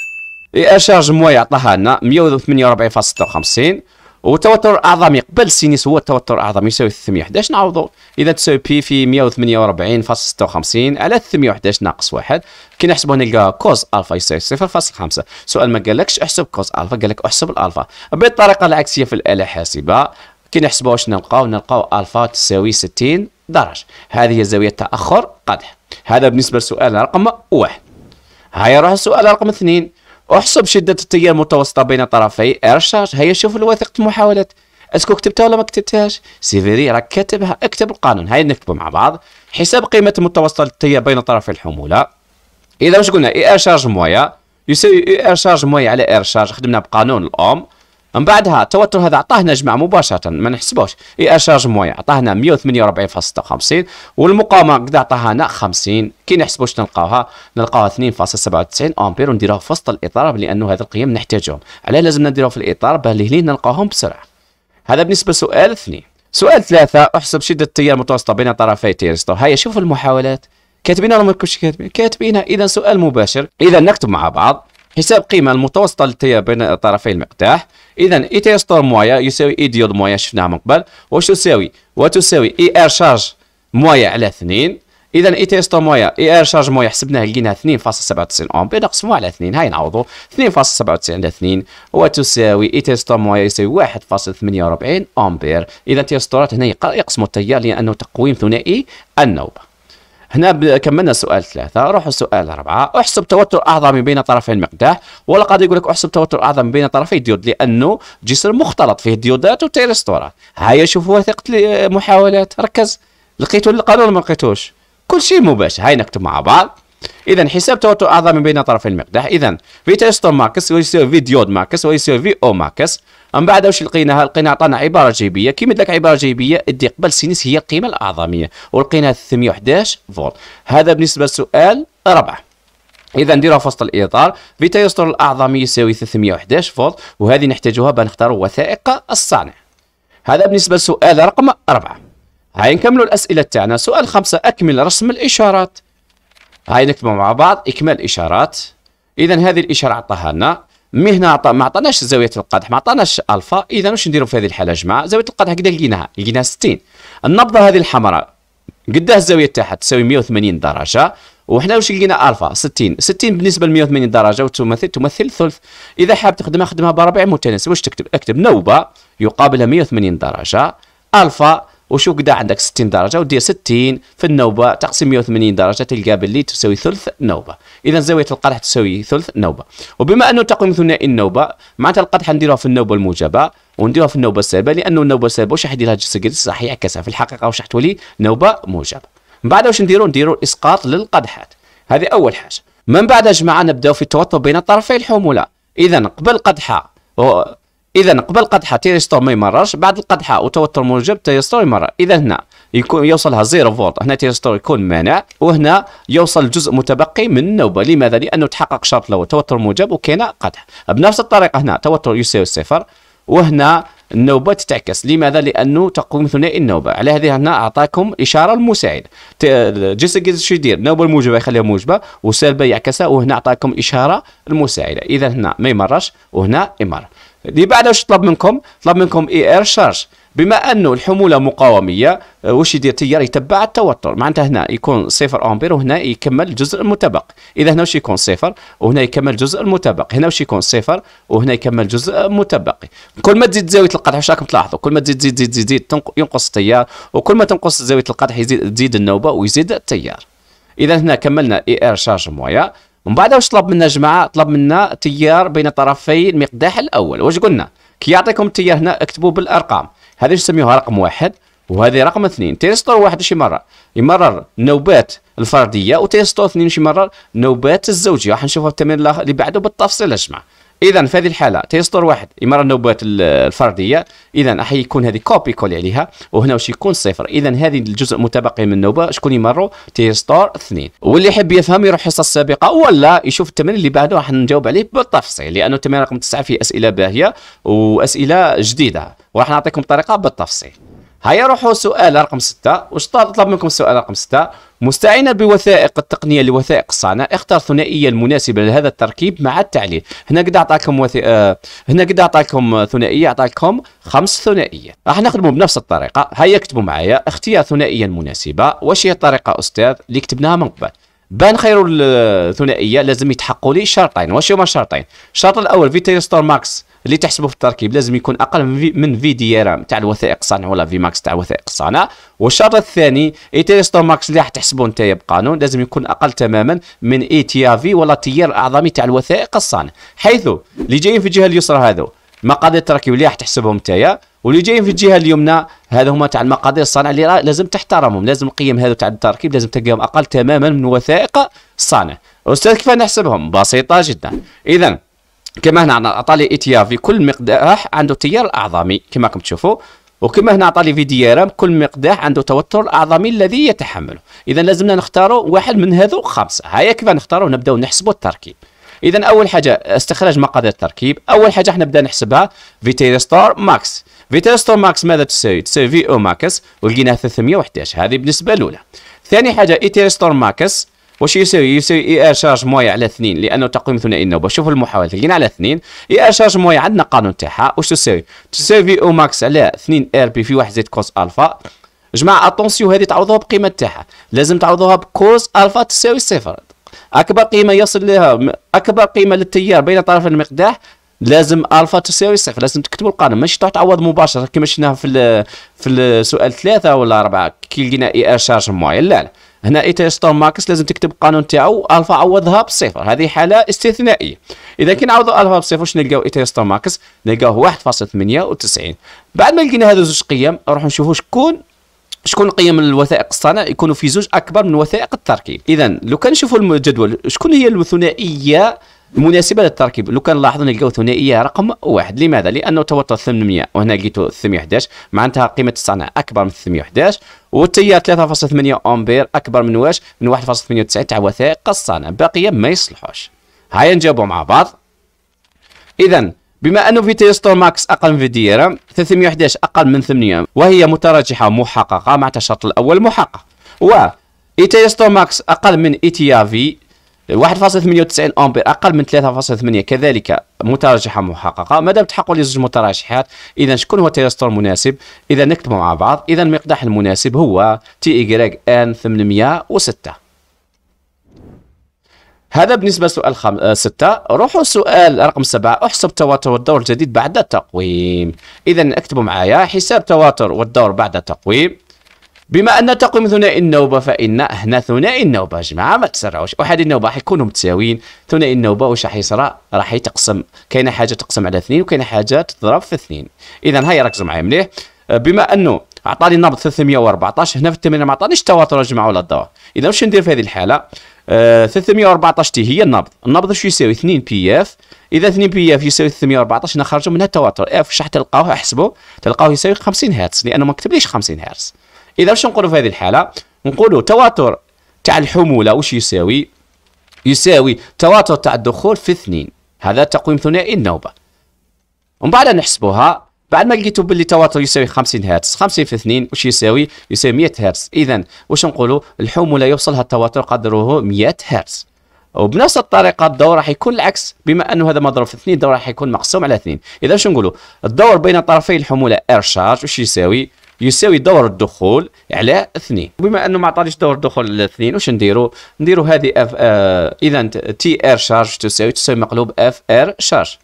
اي اشارج موا عطاها لنا 148.56 والتوتر الاعظمي قبل سينيس هو التوتر الاعظمي يساوي 311 نعوضوا اذا تساوي بي في 148.56 على 311 ناقص واحد كي نحسبوا نلقى كوز الفا يساوي 0.5 سؤال ما قالكش احسب كوز الفا قالك احسب الالفا بالطريقه العكسيه في الاله الحاسبه كي نحسبوا واش نلقاو نلقاو الفا تساوي 60 درجه هذه هي زاويه تاخر قدح هذا بالنسبه لسؤال رقم واحد هيا نروح السؤال رقم اثنين احسب شدة التيار المتوسطة بين طرفي شارج هيا شوف الوثيقة المحاولات اسكو كتبتها ولا ما كتبتهاش سيفيري راك كاتبها اكتب القانون هيا نكتبو مع بعض حساب قيمة المتوسطة للتيار بين طرفي الحمولة إذا واش قلنا إي شارج مويا يساوي إي شارج مويا على شارج خدمنا بقانون الام من بعدها التوتر هذا عطاهنا نجمع مباشره ما نحسبوش اي اشارج مويا عطاهنا 148.56 والمقاومه قد عطاهنا 50 كي نحسبوش نلقاوها نلقاوها 2.97 امبير ونديروها في وسط الاطار لانه هذا القيم نحتاجهم علاه لازمنا نديروها في الاطار باه لهلين نلقاهم بسرعه هذا بالنسبه لسؤال اثنين سؤال ثلاثة احسب شدة التيار المتوسطة بين طرفي تيرستور هيا شوفوا المحاولات كاتبينها ولا ما كاتبين كاتبينها اذا سؤال مباشر اذا نكتب مع بعض حساب قيمة المتوسطة للتيار بين طرفي المقداح اذا اي تيستور مويا يساوي اي ديود مويا شفناها من قبل واش تساوي وتساوي اي ار شارج مويا على 2 اذا اي تيستور مويا اي ار شارج مويا حسبناه لقيناها 2.97 اومبي نقسموها على 2 هاي نعوضو 2.97 على 2 وتساوي اي تيستور مويا يساوي 1.48 امبير اذا تيستورات هنا يقسموا التيار لانه تقويم ثنائي النوبه هنا كملنا سؤال ثلاثة روحوا السؤال أربعة احسب توتر أعظم بين طرفي المقداح ولقد يقول لك احسب توتر أعظم بين طرفي الديود لأنه جسر مختلط فيه ديودات وتيرستورات هيا شوفوا وثيقة محاولات ركز لقيتوا القانون ما لقيتوش كل شيء مباشر هاي نكتب مع بعض اذا حساب توتر اعظم من بين طرفي المقدح اذا في تيستون ماكس ويصير في ديود ماكس ويصير في او ماكس من بعد واش لقيناها لقينا عطانا عباره جيبيه كيما لك عباره جيبيه ادي قبل سينيس هي القيمه الاعظميه ولقيناها 311 فولت هذا بالنسبه للسؤال ربعه اذا نديرها في وسط الاطار فيتا الاعظم يساوي 311 فولت وهذه نحتاجوها باش نختاروا وثائق الصانع هذا بالنسبه لسؤال رقم أربعة هاي نكملوا الاسئله تاعنا سؤال خمسة اكمل رسم الاشارات هاي نكتبها مع بعض إكمال إشارات إذا هذه الإشارة عطاها لنا مي هنا عطا ما عطاناش زاويه القدح ما عطاناش الفا اذا واش نديروا في هذه الحاله يا جماعه زاويه القدح هكذا لقيناها لقيناها 60 النبضه هذه الحمراء قداه الزاويه تاعها تساوي 180 درجه وحنا واش لقينا الفا 60 60 بالنسبه ل 180 درجه وتمثل تمثل ثلث اذا حاب تخدمها خدمها بربع متناسب واش تكتب اكتب نوبه يقابلها 180 درجه الفا وشوف كدا عندك 60 درجه ودير 60 في النوبه تقسم 180 درجه تلقى باللي تساوي ثلث نوبه اذا زاويه القدح تساوي ثلث نوبه وبما انه تقويم ثنائي النوبه معناتها القدح نديروها في النوبه الموجبه ونديروها في النوبه السابعه لانه النوبه السابعه واش راح يديرها جسكريس صحيح يعكسها في الحقيقه واش راح تولي نوبه موجبه من بعد واش نديروا نديروا اسقاط للقدحات هذه اول حاجه من بعد يا جماعه نبداو في التوتر بين طرفي الحموله اذا قبل قدحه اذا قبل قدحه تيرستور ما يمررش بعد القدحه وتوتر موجب تيرستور يمرر اذا هنا يكون يوصلها 0 فولت هنا تيرستور يكون مانع وهنا يوصل جزء متبقي من النوبه لماذا لانه تحقق شرط له توتر موجب وكاين قدح بنفس الطريقه هنا توتر يساوي صفر وهنا النوبة تتعكس لماذا؟ لأنه تقوم ثنائي النوبة على هذه هنا أعطاكم إشارة المساعد جسد شو يدير؟ النوبة الموجبة يخليها موجبة والسالبة يعكسها وهنا أعطاكم إشارة المساعدة إذا هنا ما يمرش وهنا يمر اللي بعدها واش طلب منكم طلب منكم اي ار شارج بما انه الحموله مقاوميه آه، واش يدير التيار يتبع التوتر معناتها هنا يكون صفر امبير وهنا يكمل الجزء المتبق اذا هنا واش يكون صفر وهنا يكمل الجزء المتبق هنا واش يكون صفر وهنا يكمل الجزء المتبقي كل ما تزيد زاويه القدح واش راكم تلاحظوا كل ما تزيد زيد زيد زيد ينقص التيار وكل ما تنقص زاويه القدح يزيد تزيد النوبه ويزيد التيار اذا هنا كملنا اي ار شارج مويا ومن بعد واش طلب منا جماعه طلب منا تيار بين طرفي المقداح الاول واش قلنا كي يعطيكم التيار هنا اكتبوه بالارقام هذه نسميوها رقم واحد وهذه رقم اثنين تيستور واحد شي مره يمرر نوبات الفرديه وتيستور اثنين شي مره نوبات الزوجيه راح نشوفها في التمرين اللي بعده بالتفصيل يا جماعه اذا في هذه الحاله تيصدر واحد اماره النوبات الفرديه اذا راح يكون هذه كوبي كول عليها وهنا واش يكون صفر اذا هذه الجزء متبقي من النوبه شكون يمروا تيصدر اثنين واللي يحب يفهم يروح الحصه السابقه ولا يشوف التمرين اللي بعده راح نجاوب عليه بالتفصيل لانه التمرين رقم 9 فيه اسئله باهيه واسئله جديده وراح نعطيكم طريقه بالتفصيل هيا روحوا سؤال رقم ستة واش طلب منكم سؤال رقم ستة مستعينا بوثائق التقنيه لوثائق الصانع اختار ثنائيه المناسبه لهذا التركيب مع التعليل هنا قد عطاكم وثي... آه... هنا قد عطاكم ثنائيه عطاكم خمس ثنائيات راح نخدموا بنفس الطريقه هيا اكتبوا معايا اختيار ثنائيه المناسبة واش هي الطريقه استاذ اللي كتبناها من قبل بان خير الثنائيه لازم يتحققوا لي شرطين واش هما الشرطين الشرط الاول فيتير ستور ماكس اللي تحسبه في التركيب لازم يكون اقل من في دي رام تاع الوثائق الصانع ولا في ماكس تاع الوثائق الصانع والشرط الثاني ايتير ستور ماكس اللي راح تحسبه انت بقانون لازم يكون اقل تماما من اي تي في ولا تيار الاعظمي تاع الوثائق الصانع حيث اللي جايين في الجهه اليسرى هذو مقادير التركيب اللي راح تحسبهم نتايا واللي جايين في الجهه اليمنى هذا هما تاع المقادير الصانع اللي لازم تحترمهم لازم القيم هذو تاع التركيب لازم تلقاهم اقل تماما من وثائق الصانع استاذ كيف نحسبهم بسيطه جدا اذا كما هنا عطى لي اي في كل مقداح عنده تيار اعظمي كما راكم تشوفوا وكما هنا عطى لي في ديارام كل مقداح عنده توتر اعظمي الذي يتحمله اذا لازمنا نختاروا واحد من هذو خمسه هيا كيف نختاروا نبداو نحسبوا التركيب اذا اول حاجه استخراج مقادير التركيب اول حاجه نبدا نحسبها ستار ماكس ستار ماكس ماذا تساوي تساوي في او ماكس ولقيناها 311 هذه بالنسبه الاولى ثاني حاجه ستار ماكس واش يساوي يساوي اي ار شارج موي على 2 لانه تقويم ثنائي النوبه شوفوا المحاوله لقينا على 2 اي ار شارج موي عندنا قانون تاعها واش تساوي تساوي في او ماكس على 2 ار بي في 1 زائد كوس الفا جماعه اتونسيو هذه تعوضوها بقيمه تاعها لازم تعوضوها بكوس الفا تساوي صفر أكبر قيمة يصل لها أكبر قيمة للتيار بين طرف المقداح لازم الفا تساوي صفر لازم تكتبوا القانون ماشي تروح تعوض مباشره كما شفناها في في السؤال ثلاثه ولا اربعه كي لقينا اي ار شارج معين لا لا هنا اي ستور ماكس لازم تكتب القانون تاعو الفا عوضها بصفر هذه حاله استثنائيه اذا كي نعوضوا الفا بصفر واش نلقاو اي ستور ماكس نلقاوه 1.98 بعد ما لقينا هذو زوج قيم نروحوا نشوفوا شكون شكون قيم الوثائق الصانع يكونوا في زوج اكبر من وثائق التركيب اذا لو كان نشوفوا الجدول شكون هي الثنائيه المناسبه للتركيب لو كان نلاحظوا نلقاو ثنائيه رقم واحد لماذا لانه توتر 800 وهنا لقيتو 811 معناتها قيمه الصانع اكبر من 811 والتيار 3.8 امبير اكبر من واش من 1.98 تاع وثائق الصانع باقيه ما يصلحوش هيا نجاوبوا مع بعض اذا بما انه في تيستور ماكس اقل من في رام 311 اقل من 8 وهي متراجحه محققه مع الشرط الاول محقق و ستور ماكس اقل من ايتيا في 1.98 امبير اقل من 3.8 كذلك متراجحه محققه ما دام تحققوا لي زوج متراجحات اذا شكون هو تيستور مناسب اذا نكتبوا مع بعض اذا المقداح المناسب هو تي اي ان 806 هذا بالنسبه لسؤال خم... آه، ستة روحوا سؤال رقم سبعة احسب تواتر والدور الجديد بعد التقويم اذا اكتبوا معايا حساب تواتر والدور بعد التقويم بما ان تقويم ثنائي النوبه فان هنا ثنائي النوبه يا جماعه ما تسرعوش احد النوبه راح يكونوا متساويين ثنائي النوبه واش راح يصرى راح يتقسم كاينه حاجه تقسم على اثنين وكاينه حاجه تضرب في اثنين اذا هيا ركزوا معايا مليح بما انه اعطاني النبض 314 هنا في التمرين ما عطانيش التواتر يا جماعه ولا الدواء اذا واش ندير في هذه الحاله آه 314 تي هي النبض النبض واش يساوي 2 بي اف اذا 2 بي اف يساوي 314 نخرجوا منها التواتر اف واش راح تلقاوه احسبوا تلقاوه يساوي 50 هرتز لانه ما كتبليش 50 هرتز اذا واش نقولوا في هذه الحاله نقولوا تواتر تاع الحموله واش يساوي يساوي تواتر تاع الدخول في 2 هذا تقويم ثنائي النوبه ومن بعد نحسبوها بعد ما لقيتوا باللي التواتر يساوي 50 هرتز 50 في 2 واش يساوي يساوي 100 هرتز اذا واش نقولوا الحموله يوصلها التواتر قدره 100 هرتز وبنفس الطريقه الضوء راح يكون العكس بما انه هذا مضروب في 2 الضوء راح يكون مقسوم على 2 اذا واش نقولوا الدور بين طرفي الحموله ار شارج واش يساوي يساوي دور الدخول على 2 بما انه ما عطانيش دور الدخول على 2 واش نديروا نديروا هذه اف آه اذا تي ار شارج تساوي تساوي مقلوب اف ار شارج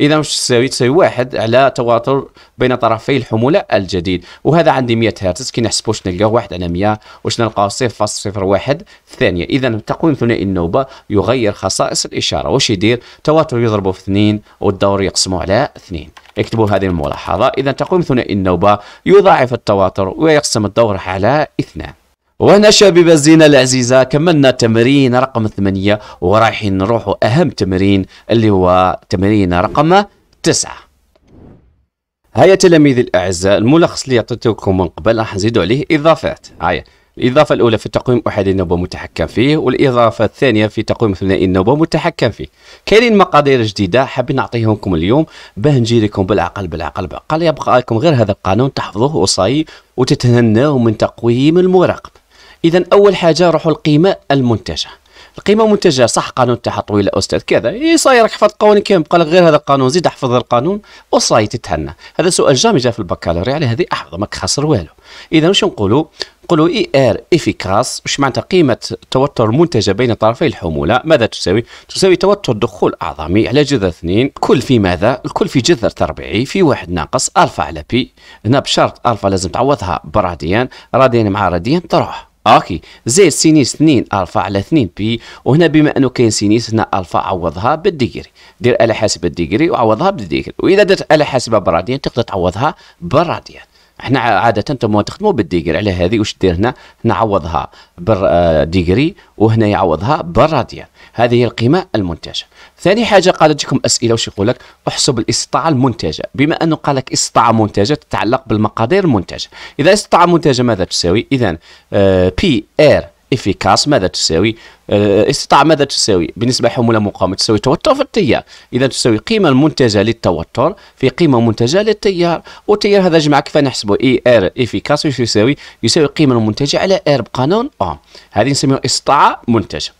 اذا واش تساوي تساوي واحد على تواتر بين طرفي الحموله الجديد وهذا عندي 100 هرتز كي نحسبوا واش نلقاو واحد على 100 واش نلقاو 0.01 الثانيه اذا تقويم ثنائي النوبه يغير خصائص الاشاره واش يدير تواتر يضربوا في 2 والدور يقسموا على 2 اكتبوا هذه الملاحظه اذا تقويم ثنائي النوبه يضاعف التواتر ويقسم الدور على اثنان وهنا شباب الزينه العزيزه كملنا تمرين رقم ثمانية ورايحين نروحوا اهم تمرين اللي هو تمرين رقم تسعة هيا تلاميذي الاعزاء الملخص اللي اعطيتكم من قبل راح نزيدوا عليه اضافات هيا الإضافة الأولى في تقويم أحادي النوبة متحكم فيه والإضافة الثانية في تقويم ثنائي النوبة متحكم فيه كاينين مقادير جديدة حابين نعطيهمكم اليوم باه نجيركم بالعقل بالعقل بالعقل يبقى لكم غير هذا القانون تحفظوه وصاي وتتهناو من تقويم المراقب اذا اول حاجه روحوا القيمه المنتجه القيمه المنتجه صح قانون تاعها طويل استاذ كذا اي صاير حفظ قوانين كامل قال لك غير هذا القانون زيد احفظ القانون وصاي تتهنى هذا سؤال جامي جا في البكالوريا على هذه احفظ ماك خسر والو اذا واش نقولوا نقولوا اي ار افيكاس واش معناتها قيمه التوتر المنتجه بين طرفي الحموله ماذا تساوي؟ تساوي توتر دخول اعظمي على جذر اثنين كل في ماذا؟ الكل في جذر تربيعي في واحد ناقص الفا على بي هنا بشرط الفا لازم تعوضها براديان راديان مع راديان تروح اوكي زائد سينيس 2 الفا على 2 بي وهنا بما انه كاين سينيس هنا الفا عوضها بالديجري دير على حسب الديجري وعوضها بالديجري واذا درت على حاسبه براديان تقدر تعوضها براديان احنا عاده انتم تخدموا بالديجري على هذه واش دير هنا نعوضها بالديجري آه، وهنا يعوضها بالراديان هذه هي القيمه المنتجه ثاني حاجه قالت لكم اسئله واش يقول لك احسب الاستطاعه المنتجه بما انه قال لك استطاعه منتجه تتعلق بالمقادير المنتجه اذا استطاعه منتجه ماذا تساوي اذا بي ار آه، افيكاس ماذا تساوي آه، استطاع ماذا تساوي بالنسبه لحموله مقاومه تساوي توتر في التيار اذا تساوي قيمة المنتجه للتوتر في قيمه منتجه للتيار والتيار هذا جمع كيف نحسبه اي ار افيكاس يساوي يساوي قيمه المنتجه على ار بقانون أوم، هذه نسميها استطاع منتجه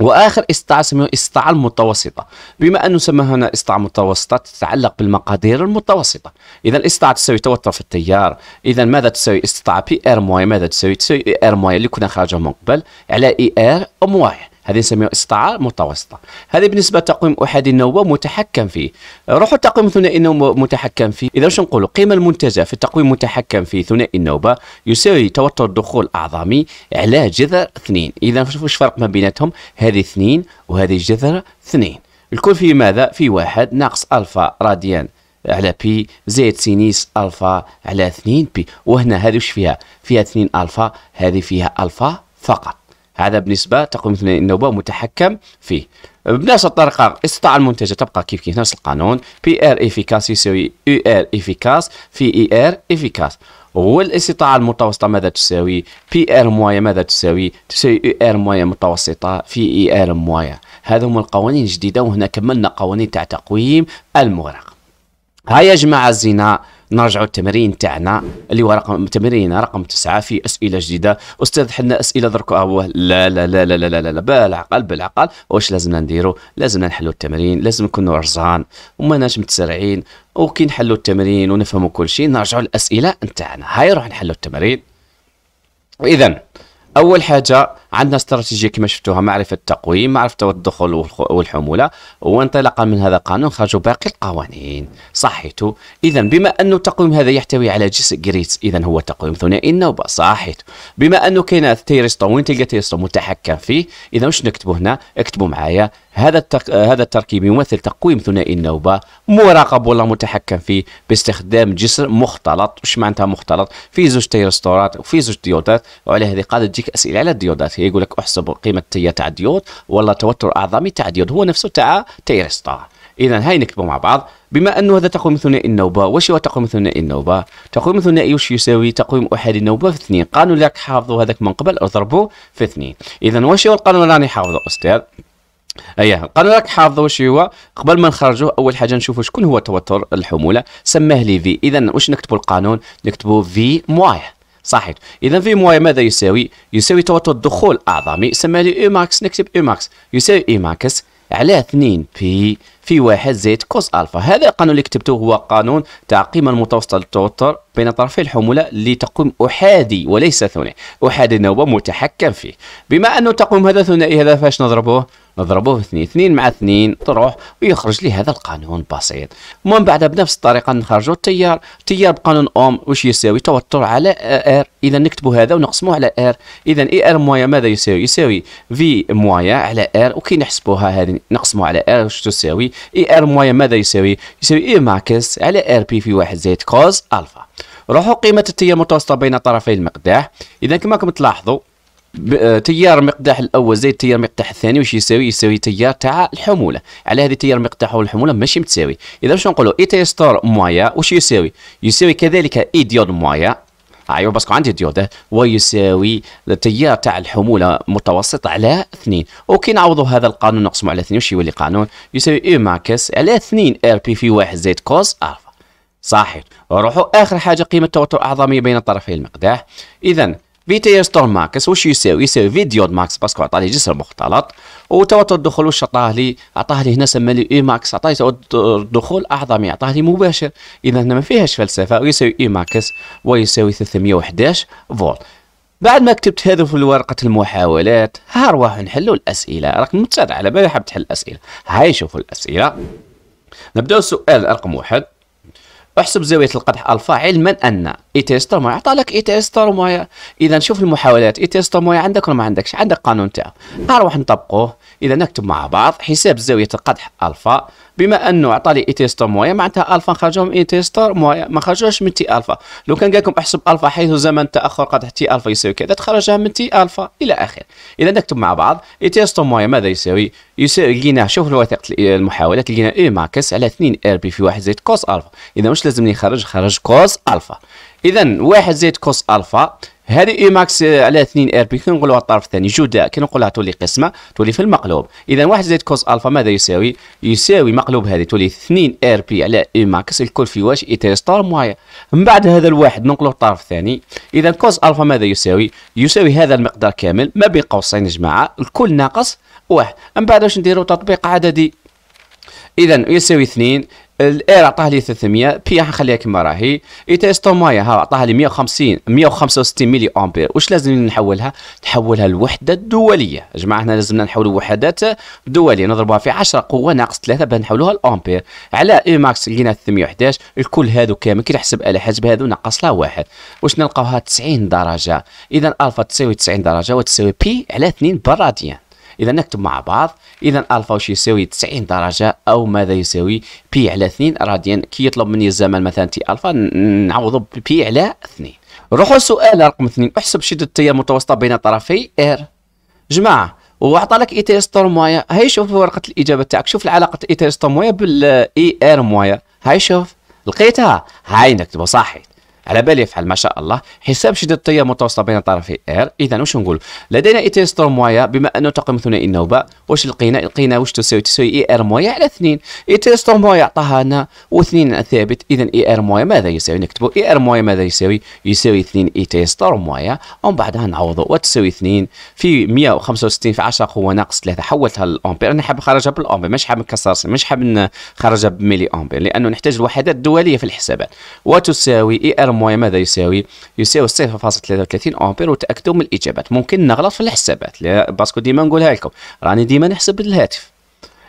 واخر استطاعه سميوه استطاعه المتوسطه بما انه سماها هنا استطاعه متوسطه تتعلق بالمقادير المتوسطه اذا الاستطاعه تساوي توتر في التيار اذا ماذا تساوي استطاعه بي ار موي ماذا تساوي تساوي اي ار موي اللي كنا خرجه من قبل على اي ار موي هذه نسميها استطاعة متوسطة هذه بالنسبة لتقويم أحادي النوبة متحكم فيه روحوا التقويم ثنائي النوبة متحكم فيه إذا واش نقولوا القيمة المنتجة في التقويم متحكم في ثنائي النوبة يساوي توتر الدخول أعظمي على جذر اثنين إذا شوفوا واش فرق ما بيناتهم هذه اثنين وهذه جذر اثنين الكل في ماذا؟ في واحد ناقص ألفا راديان على بي زائد سينيس ألفا على 2 بي وهنا هذه وش فيها؟ فيها 2 ألفا هذه فيها ألفا فقط هذا بالنسبة تقوم النوبة متحكم فيه بنفس الطريقة استطاع المنتجة تبقى كيف كيف نفس القانون بي ار افيكاس يساوي يو ار افيكاس في اي ار افيكاس والاستطاعة المتوسطة ماذا تساوي بي ار مويا ماذا تساوي تساوي يو ار مويا متوسطة في اي e ار مويا هذا هم القوانين الجديدة وهنا كملنا قوانين تاع تقويم المغرق هيا يا جماعة الزنا نرجعوا التمرين تاعنا اللي هو رقم تمرين رقم تسعة في اسئله جديده استاذ حنا اسئله دركو آه، لا لا لا لا لا لا, لا, لا بالعقل بالعقل واش لازمنا نديرو لازمنا نحلو التمرين لازم نكونوا رزان ناش متسرعين وكي نحلو التمرين ونفهموا كل شيء نرجعوا للاسئله نتاعنا هاي روح نحلو التمرين واذا اول حاجه عندنا استراتيجيه كما شفتوها معرفه التقويم معرفه الدخول والحموله وانطلاقا من هذا القانون خرجوا باقي القوانين صحيتو اذا بما انه التقويم هذا يحتوي على جسر جريتس اذا هو تقويم ثنائي النوبه صحيتو بما انه كاين تيرستون وين تلقى تيرستون متحكم فيه اذا واش نكتبوا هنا اكتبوا معايا هذا التق... هذا التركيب يمثل تقويم ثنائي النوبه مراقب ولا متحكم فيه باستخدام جسر مختلط واش معناتها مختلط فيه زوج تيرستورات وفيه زوج ديودات وعلى هذه قاعده تجيك اسئله على الديودات يقول لك احسب قيمه تي تعديود ولا توتر اعظمي تعديود هو نفسه تاع تي ريستار اذا هاي نكتبه مع بعض بما انه هذا تقويم ثنائي النوبه واش هو تقويم ثنائي النوبه تقويم ثنائي واش يساوي تقويم احادي النوبه في اثنين قانون لك حافظوا هذاك من قبل اضربوا في اثنين اذا واش هو القانون راني حافظه استاذ اياه القانون راك حافظه واش هو قبل ما نخرجوه اول حاجه نشوفوا شكون هو توتر الحموله سماه لي في اذا واش نكتبوا القانون نكتبوا في موايه صحيح اذا في مويا ماذا يساوي يساوي توتر الدخول اعظمي سمى لي او ماكس نكتب او ماكس يساوي او ماكس على 2 بي في واحد زائد كوس الفا هذا القانون اللي كتبته هو قانون تاع القيمه المتوسطه للتوتر بين طرفي الحموله اللي تقوم احادي وليس ثنائي احادي نوبه متحكم فيه بما انه تقوم هذا ثنائي هذا فاش نضربوه نضربوه اثنين اثنين مع اثنين تروح ويخرج لي هذا القانون بسيط ومن بعد بنفس الطريقه نخرجوا التيار التيار بقانون اوم واش يساوي توتر على ار اذا نكتبوا هذا ونقسموه على ار اذا اي ار مويا ماذا يساوي يساوي في مويا على ار وكي نحسبوها هذه نقسموا على ار واش تساوي اي ار مويا ماذا يساوي يساوي اي ماكس على ار بي في واحد زائد كوز الفا روحوا قيمه التيار المتوسطه بين طرفي المقداح اذا كما راكم تلاحظوا آه، تيار مقداح الاول زائد تيار مقداح الثاني واش يساوي يساوي تيار تاع الحموله على هذه تيار مقداح والحموله ماشي متساوي اذا واش نقولوا اي تي ستار مويا واش يساوي يساوي كذلك اي ديود مويا ايوا باسكو عندي ديود ويساوي التيار تاع الحموله متوسط على 2 وكي نعوضوا هذا القانون نقسمه على 2 واش يولي قانون يساوي اي ماكس على 2 ار بي في 1 زائد كوز الفا صحيح روحوا اخر حاجه قيمه توتر الاعظميه بين طرفي المقداح اذا في تي اس تون ماكس وش يساوي؟ يساوي في ديود ماكس باسكو عطاني جسر مختلط وتوتر الدخول وش عطاه لي؟ عطاه لي هنا سمى لي اي ماكس عطاه لي توتر الدخول اعظمي يعني عطاه لي مباشر اذا هنا ما فيهاش فلسفه ويساوي اي ماكس ويساوي 311 فولت بعد ما كتبت هذا في ورقة المحاولات ها نروح نحلوا الأسئلة راك متسرع على بالي حاب تحل الأسئلة هاي شوفوا الأسئلة نبداو السؤال رقم واحد احسب زاوية القدح الفا علما ان اي تيستر ما عطى لك اي تي تيستر ما اذا شوف المحاولات اي تي تيستر ما عندك ولا ما عندكش عندك قانون تاعو نروح نطبقوه اذا نكتب مع بعض حساب زاويه القدح الفا بما انه عطى لي اي تيستور مويا معناتها الفا نخرجوه من اي تيستور مويا ما خرجوهش من تي الفا لو كان قال لكم احسب الفا حيث زمن تاخر قدح تي الفا يساوي كذا تخرجها من تي الفا الى اخره اذا نكتب مع بعض اي تيستور مويا ماذا يساوي يساوي لقينا شوف الوثائق المحاولات لقينا اي ماكس على 2 ار بي في 1 زائد كوس الفا اذا مش لازم نخرج خرج كوس الفا اذا 1 زائد كوس الفا هذه اي ماكس على 2 ار بي كي نقولوا الطرف الثاني جداء نقولها تولي قسمه تولي في المقلوب اذا واحد زائد كوس الفا ماذا يساوي يساوي مقلوب هذه تولي 2 ار بي على اي ماكس الكل في واش اي ستار موايا من بعد هذا الواحد ننقلوا الطرف الثاني اذا كوس الفا ماذا يساوي يساوي هذا المقدار كامل ما بين قوسين يا جماعه الكل ناقص واحد من بعد واش نديروا تطبيق عددي اذا يساوي 2 الاير عطاه لي 300 بي نخليها كما راهي ايتيستو مايا ها عطاها لي 150 165 ملي امبير واش لازم نحولها نحولها لوحده دوليه جماعه هنا لازمنا نحولوا وحدات دوليه نضربها في 10 قوه ناقص 3 باش نحولوها لامبير على اي ماكس لقينا 311 الكل هذو كامل كي نحسب على حجم هذو ناقص لها واحد واش نلقاوها 90 درجه اذا الفا تساوي 90 درجه وتساوي بي على 2 براديان اذا نكتب مع بعض اذا الفا واش يساوي 90 درجه او ماذا يساوي بي على 2 راديان كي يطلب مني الزمن مثلا تي الفا نعوضه ببي على 2 روحوا السؤال رقم 2 احسب شده التيار المتوسطه بين طرفي ار جماعه وعطى لك اي تي اس مويا هاي شوف ورقه الاجابه تاعك شوف العلاقه اي e تي اس مويا بالاي ار e مويا هاي شوف لقيتها هاي نكتبها صحيح على بالي يفعل ما شاء الله حساب شده التيار متوسطة بين طرفي ار إذا واش نقول لدينا اي تي ستور مويا بما أنه طاقم ثنائي النوبة واش لقينا لقينا واش تساوي تساوي اي ار مويا على 2 اي تي ستور مويا عطاها لنا و2 ثابت إذا اي ار مويا ماذا يساوي نكتبوا اي ار مويا ماذا يساوي يساوي 2 اي تي ستور مويا ومن بعدها نعوضوا وتساوي 2 في 165 في 10 قوة ناقص 3 حولتها للأمبير أنا حاب نخرجها بالأمبير مش حاب نكسر مش حاب نخرجها بميلي أمبير لأنه نحتاج الوحدات الدولية في الحسابات وتساوي اي ار مويا ماذا يساوي يساوي 0.33 امبير وتاكدوا من الاجابات ممكن نغلط في الحسابات باسكو ديما نقولها لكم راني ديما نحسب الهاتف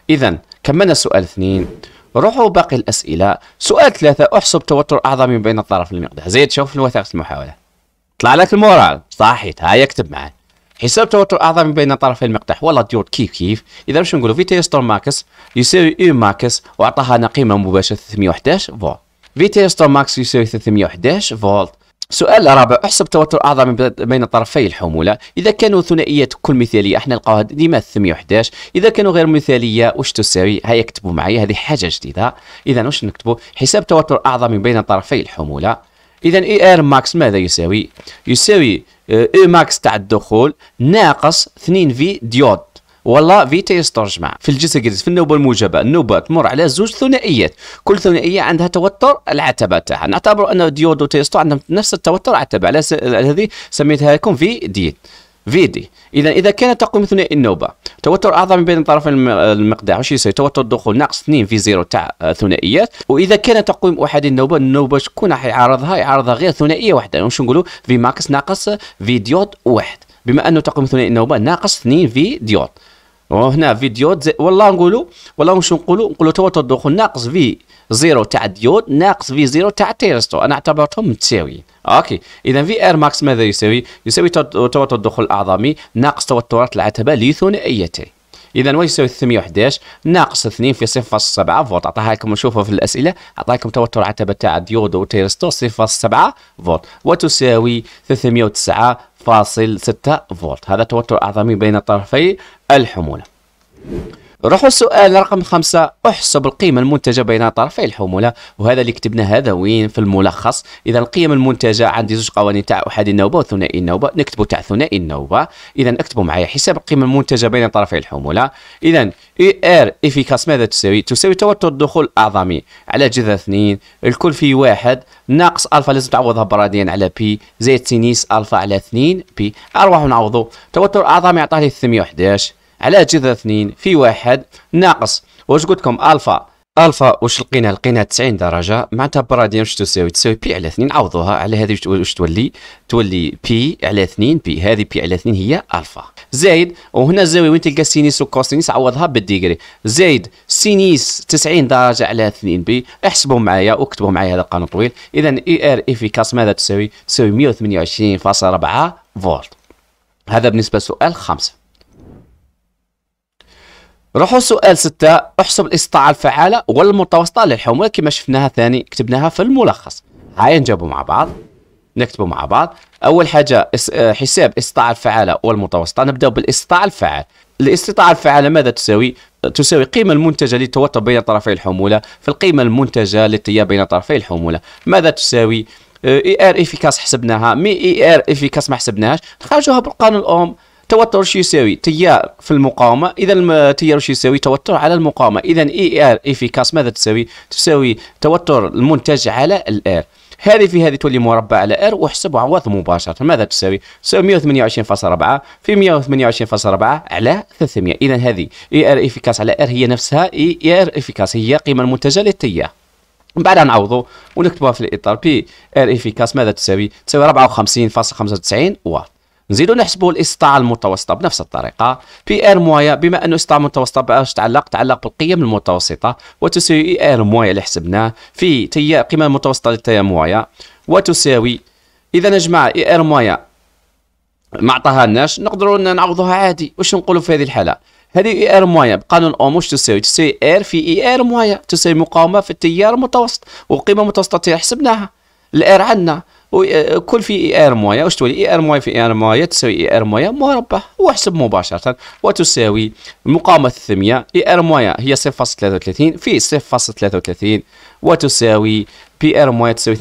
اذا كملنا سؤال اثنين روحوا باقي الاسئله سؤال ثلاثه احسب توتر اعظم بين الطرف المقدح زيد شوف وثائق المحاوله طلع لك المورال صحيت هاي اكتب معاه حساب توتر اعظم بين طرفي المقدح والله ديور كيف كيف اذا باش نقولوا فيتيستور ماكس يساوي او ماكس وعطاها نقيمة قيمه مباشره 311 فولت في تي يسطر ماكس يساوي 311 فولت سؤال رابع احسب توتر اعظم بين طرفي الحموله اذا كانوا ثنائيه كل مثاليه احنا نلقاوها ديما 311 اذا كانوا غير مثاليه واش تساوي هيا اكتبوا معي هذه حاجه جديده اذا واش نكتبوا حساب توتر اعظم بين طرفي الحموله اذا اي ار ماكس ماذا يساوي يساوي آه، اي ماكس تاع الدخول ناقص 2 في ديود والله فيتا يسترجع جماعة في الجلسه الجديده في النوبه الموجبه النوبه تمر على زوج ثنائيات كل ثنائيه عندها توتر العتبه تاعها نعتبر ان ديود وتيستو عندهم نفس التوتر عتبه على س... هذه سميتها لكم في دي دي اذا اذا كان تقويم ثنائي النوبه توتر اعظم بين طرفين المقدار واش يصير توتر الدخول ناقص 2 في زيرو تاع ثنائيات واذا كان تقويم احد النوبه النوبه شكون راح يعارضها يعارضها غير ثنائيه واحده واش نقولوا في ماكس ناقص في ديود واحد بما انه تقويم ثنائي النوبه ناقص 2 في ديود وهنا فيديود والله نقولوا والله واش نقولوا نقولوا توتر الدخول ناقص في زيرو تاع ديود ناقص في زيرو تاع تيرستو انا اعتبرتهم متساويين اوكي اذا في ار ماكس ماذا يساوي يساوي توتر الدخول الاعظمي ناقص توترات العتبه لثنائيتين اذا واش يساوي 311 ناقص 2 في 0.7 فولت عطاها لكم نشوفها في الاسئله عطاكم توتر عتبه تاع ديود وتيرستور 0.7 فولت وتساوي 309 فاصل 6 فولت هذا توتر اعظمي بين طرفي الحموله روحوا السؤال رقم خمسة احسب القيمة المنتجة بين طرفي الحمولة وهذا اللي كتبنا هذا وين في الملخص إذا القيم المنتجة عندي زوج قوانين تاع أحادي النوبة وثنائي النوبة نكتبوا تاع ثنائي النوبة إذا اكتبوا معايا حساب القيمة المنتجة بين طرفي الحمولة إذا اي ار افيكاس ماذا تساوي؟ تساوي توتر الدخول الأعظمي على جذر اثنين الكل في واحد ناقص ألفا لازم تعوضها براديان على بي زائد سينيس ألفا على اثنين بي أرواح نعوضوا توتر أعظمي عطاه لي 311 على جذر اثنين في واحد ناقص واش قلت لكم الفا الفا واش لقينا لقينا 90 درجه معناتها براديان واش تساوي تساوي بي على 2 عوضوها على هذه واش تولي تولي بي على 2 بي هذه بي على 2 هي الفا زائد وهنا الزاويه وين تلقى سينيس وكوسينيس عوضها بالديجري زائد سينيس 90 درجه على 2 بي احسبوا معايا واكتبوا معايا هذا القانون طويل اذا اي ار افيكاس ماذا تساوي تساوي 128.4 فولت هذا بالنسبه لسؤال خمسه روحوا سؤال ستة احسب الاستطاعة الفعالة والمتوسطة للحمولة كما شفناها ثاني كتبناها في الملخص هيا نجاوبوا مع بعض نكتبوا مع بعض اول حاجه آه، حساب الاستطاعه الفعاله والمتوسطه نبداو بالاستطاعه الفعال الاستطاعه الفعاله ماذا تساوي آه، تساوي القيمه المنتجه للتوتر بين طرفي الحموله في القيمه المنتجه للتيار بين طرفي الحموله ماذا تساوي اي ار افيكاس حسبناها مي اي ار افيكاس ما حسبناهاش نخرجوها بالقانون الاوم التوتر شو يساوي تيار في المقاومه اذا التيار شو يساوي توتر على المقاومه اذا اي ار افيكاس ماذا تساوي تساوي توتر المنتج على الار هذه في هذه تولي مربع على ار واحسب عوض مباشره ماذا تساوي؟ تساوي 128.4 في 128.4 على 300 اذا هذه اي ار افيكاس على ار هي نفسها اي ار افيكاس هي قيمة المنتجه للتيار من بعدها نعوضوا ونكتبوها في الاطار بي ار افيكاس ماذا تساوي؟ تساوي 54.95 واط نزيدو نحسبوا الاستطاعه المتوسطه بنفس الطريقه بي ار مويا بما انه الاستطاعه المتوسطه باش تعلق تعلق بالقيم المتوسطه وتساوي اي e ار مويا اللي حسبناه في تي القيمه المتوسطه للتي مويا وتساوي اذا نجمع اي e ار موايا ما عطاهالناش نقدروا نعوضوها عادي واش نقولوا في هذه الحاله هذه اي e ار مويا بقانون اوم واش تساوي تساوي ار في اي ار مويا تساوي مقاومه في التيار المتوسط والقيمه المتوسطه حسبناها الار عندنا كل في اي ار موايا واش تولي اي ار موايا في اي ار موايا تساوي اي ار موايا مربع واحسب مباشره وتساوي مقاومه الثميه اي ار موايا هي 0.33 في 0.33 وتساوي بي ار موايا تساوي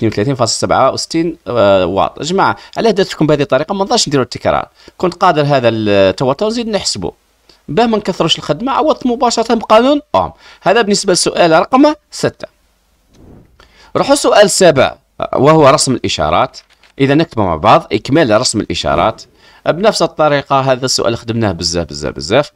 32.67 آه، واط جماعه علاه درت لكم بهذه الطريقه ما نضاش نديروا التكرار كنت قادر هذا التوتر نزيد نحسبه باه ما نكثروش الخدمه عوضت مباشره بقانون اوم هذا بالنسبه للسؤال رقم 6 روحوا سؤال 7 وهو رسم الإشارات إذا نكتبوا مع بعض إكمال رسم الإشارات بنفس الطريقة هذا السؤال خدمناه بزاف بزاف بزاف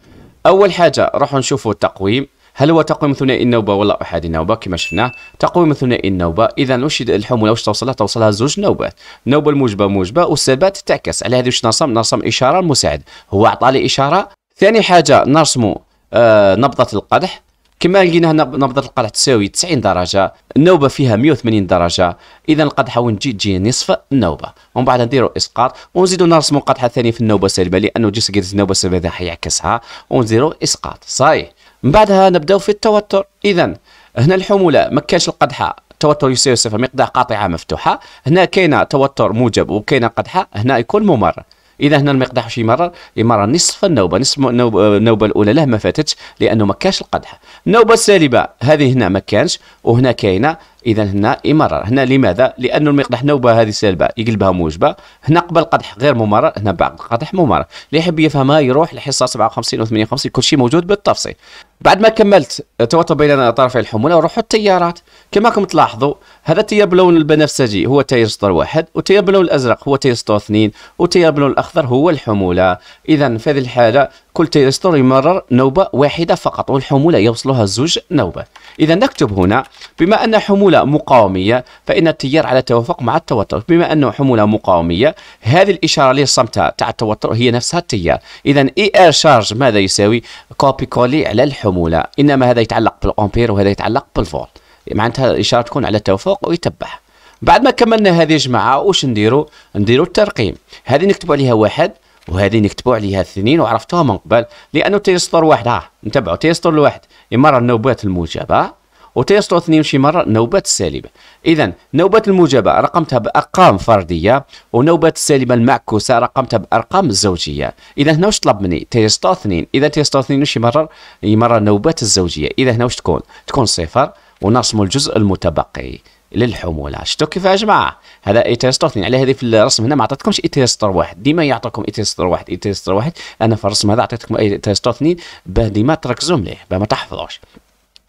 أول حاجة روحوا نشوفوا التقويم هل هو تقويم ثنائي النوبة ولا أحادي النوبة كما شفنا تقويم ثنائي النوبة إذا واش الحمولة واش توصلها توصلها زوج نوبات النوبة الموجبة موجبة والثبات تعكس على هذه واش نرسم نرسم إشارة المساعد هو أعطى لي إشارة ثاني حاجة نرسموا آه نبضة القدح كما لقينا هنا نبضه القلعة تساوي 90 درجه النوبه فيها 180 درجه اذا القدحه وين تجي تجي نصف النوبه ومن بعد نديرو اسقاط ونزيدو نرسمو قدحه ثانيه في النوبه السالبه لانه جسر قيت النوبه السالبه هذا حيعكسها ونزيدو اسقاط صحيح من بعدها نبداو في التوتر اذا هنا الحموله ما كانش القدحه توتر يساوي صفر مقدار قاطعه مفتوحه هنا كاينه توتر موجب وكاينه قدحه هنا يكون ممر اذا هنا المقدح شي مره يمرر نصف النوبه نصف النوبه الاولى له ما فاتتش لانه ما كانش القدح النوبه السالبه هذه هنا ما كانش وهنا كاينه اذا هنا يمرر هنا لماذا لانه المقدح نوبه هذه سالبه يقلبها موجبه هنا قبل قدح غير ممرر هنا بعد قدح ممرر اللي يحب يفهمها يروح لحصه 57 و 58 كل شيء موجود بالتفصيل بعد ما كملت توتر بين طرفي الحموله نروحوا التيارات كما راكم تلاحظوا هذا التيار بلون البنفسجي هو تيار سطر واحد والتيار بلون الازرق هو تيار سطر اثنين والتيار بلون الاخضر هو الحموله اذا في هذه الحاله كل تيرستور يمرر نوبة واحدة فقط والحمولة يوصلها الزوج نوبة إذا نكتب هنا بما أن حمولة مقاومية فإن التيار على توافق مع التوتر بما أنه حمولة مقاومية هذه الإشارة اللي صمتها تاع التوتر هي نفسها التيار إذا إي آر شارج ماذا يساوي كوبي كولي على الحمولة إنما هذا يتعلق بالأمبير وهذا يتعلق بالفولت معناتها الإشارة تكون على التوافق ويتبعها بعد ما كملنا هذه يا جماعه واش نديروا نديروا الترقيم هذه نكتب عليها واحد وهذه نكتبوا عليها الاثنين وعرفتوها من قبل لانه تيسطر واحد ها نتبعوا تيسطر الواحد يمر النوبات الموجبه وتيسطر اثنين شي مره النوبات السالبه اذا نوبات الموجبه رقمتها بارقام فرديه ونوبات السالبه المعكوسه رقمتها بارقام زوجيه اذا هنا واش طلب مني تيسطر اثنين اذا تيسطر اثنين شي مره يمر النوبات الزوجيه اذا هنا واش تكون تكون صفر ونرسموا الجزء المتبقي للحموله شفتوا كيف يا جماعه هذا ايتيستر اثنين على هذه في الرسم هنا ما اعطيتكمش ايتيستر واحد ديما يعطيكم ايتيستر واحد ايتيستر واحد انا في الرسم هذا اعطيتكم ايتيستر اثنين باه ديما تركزوا مليح باه ما تحفظوش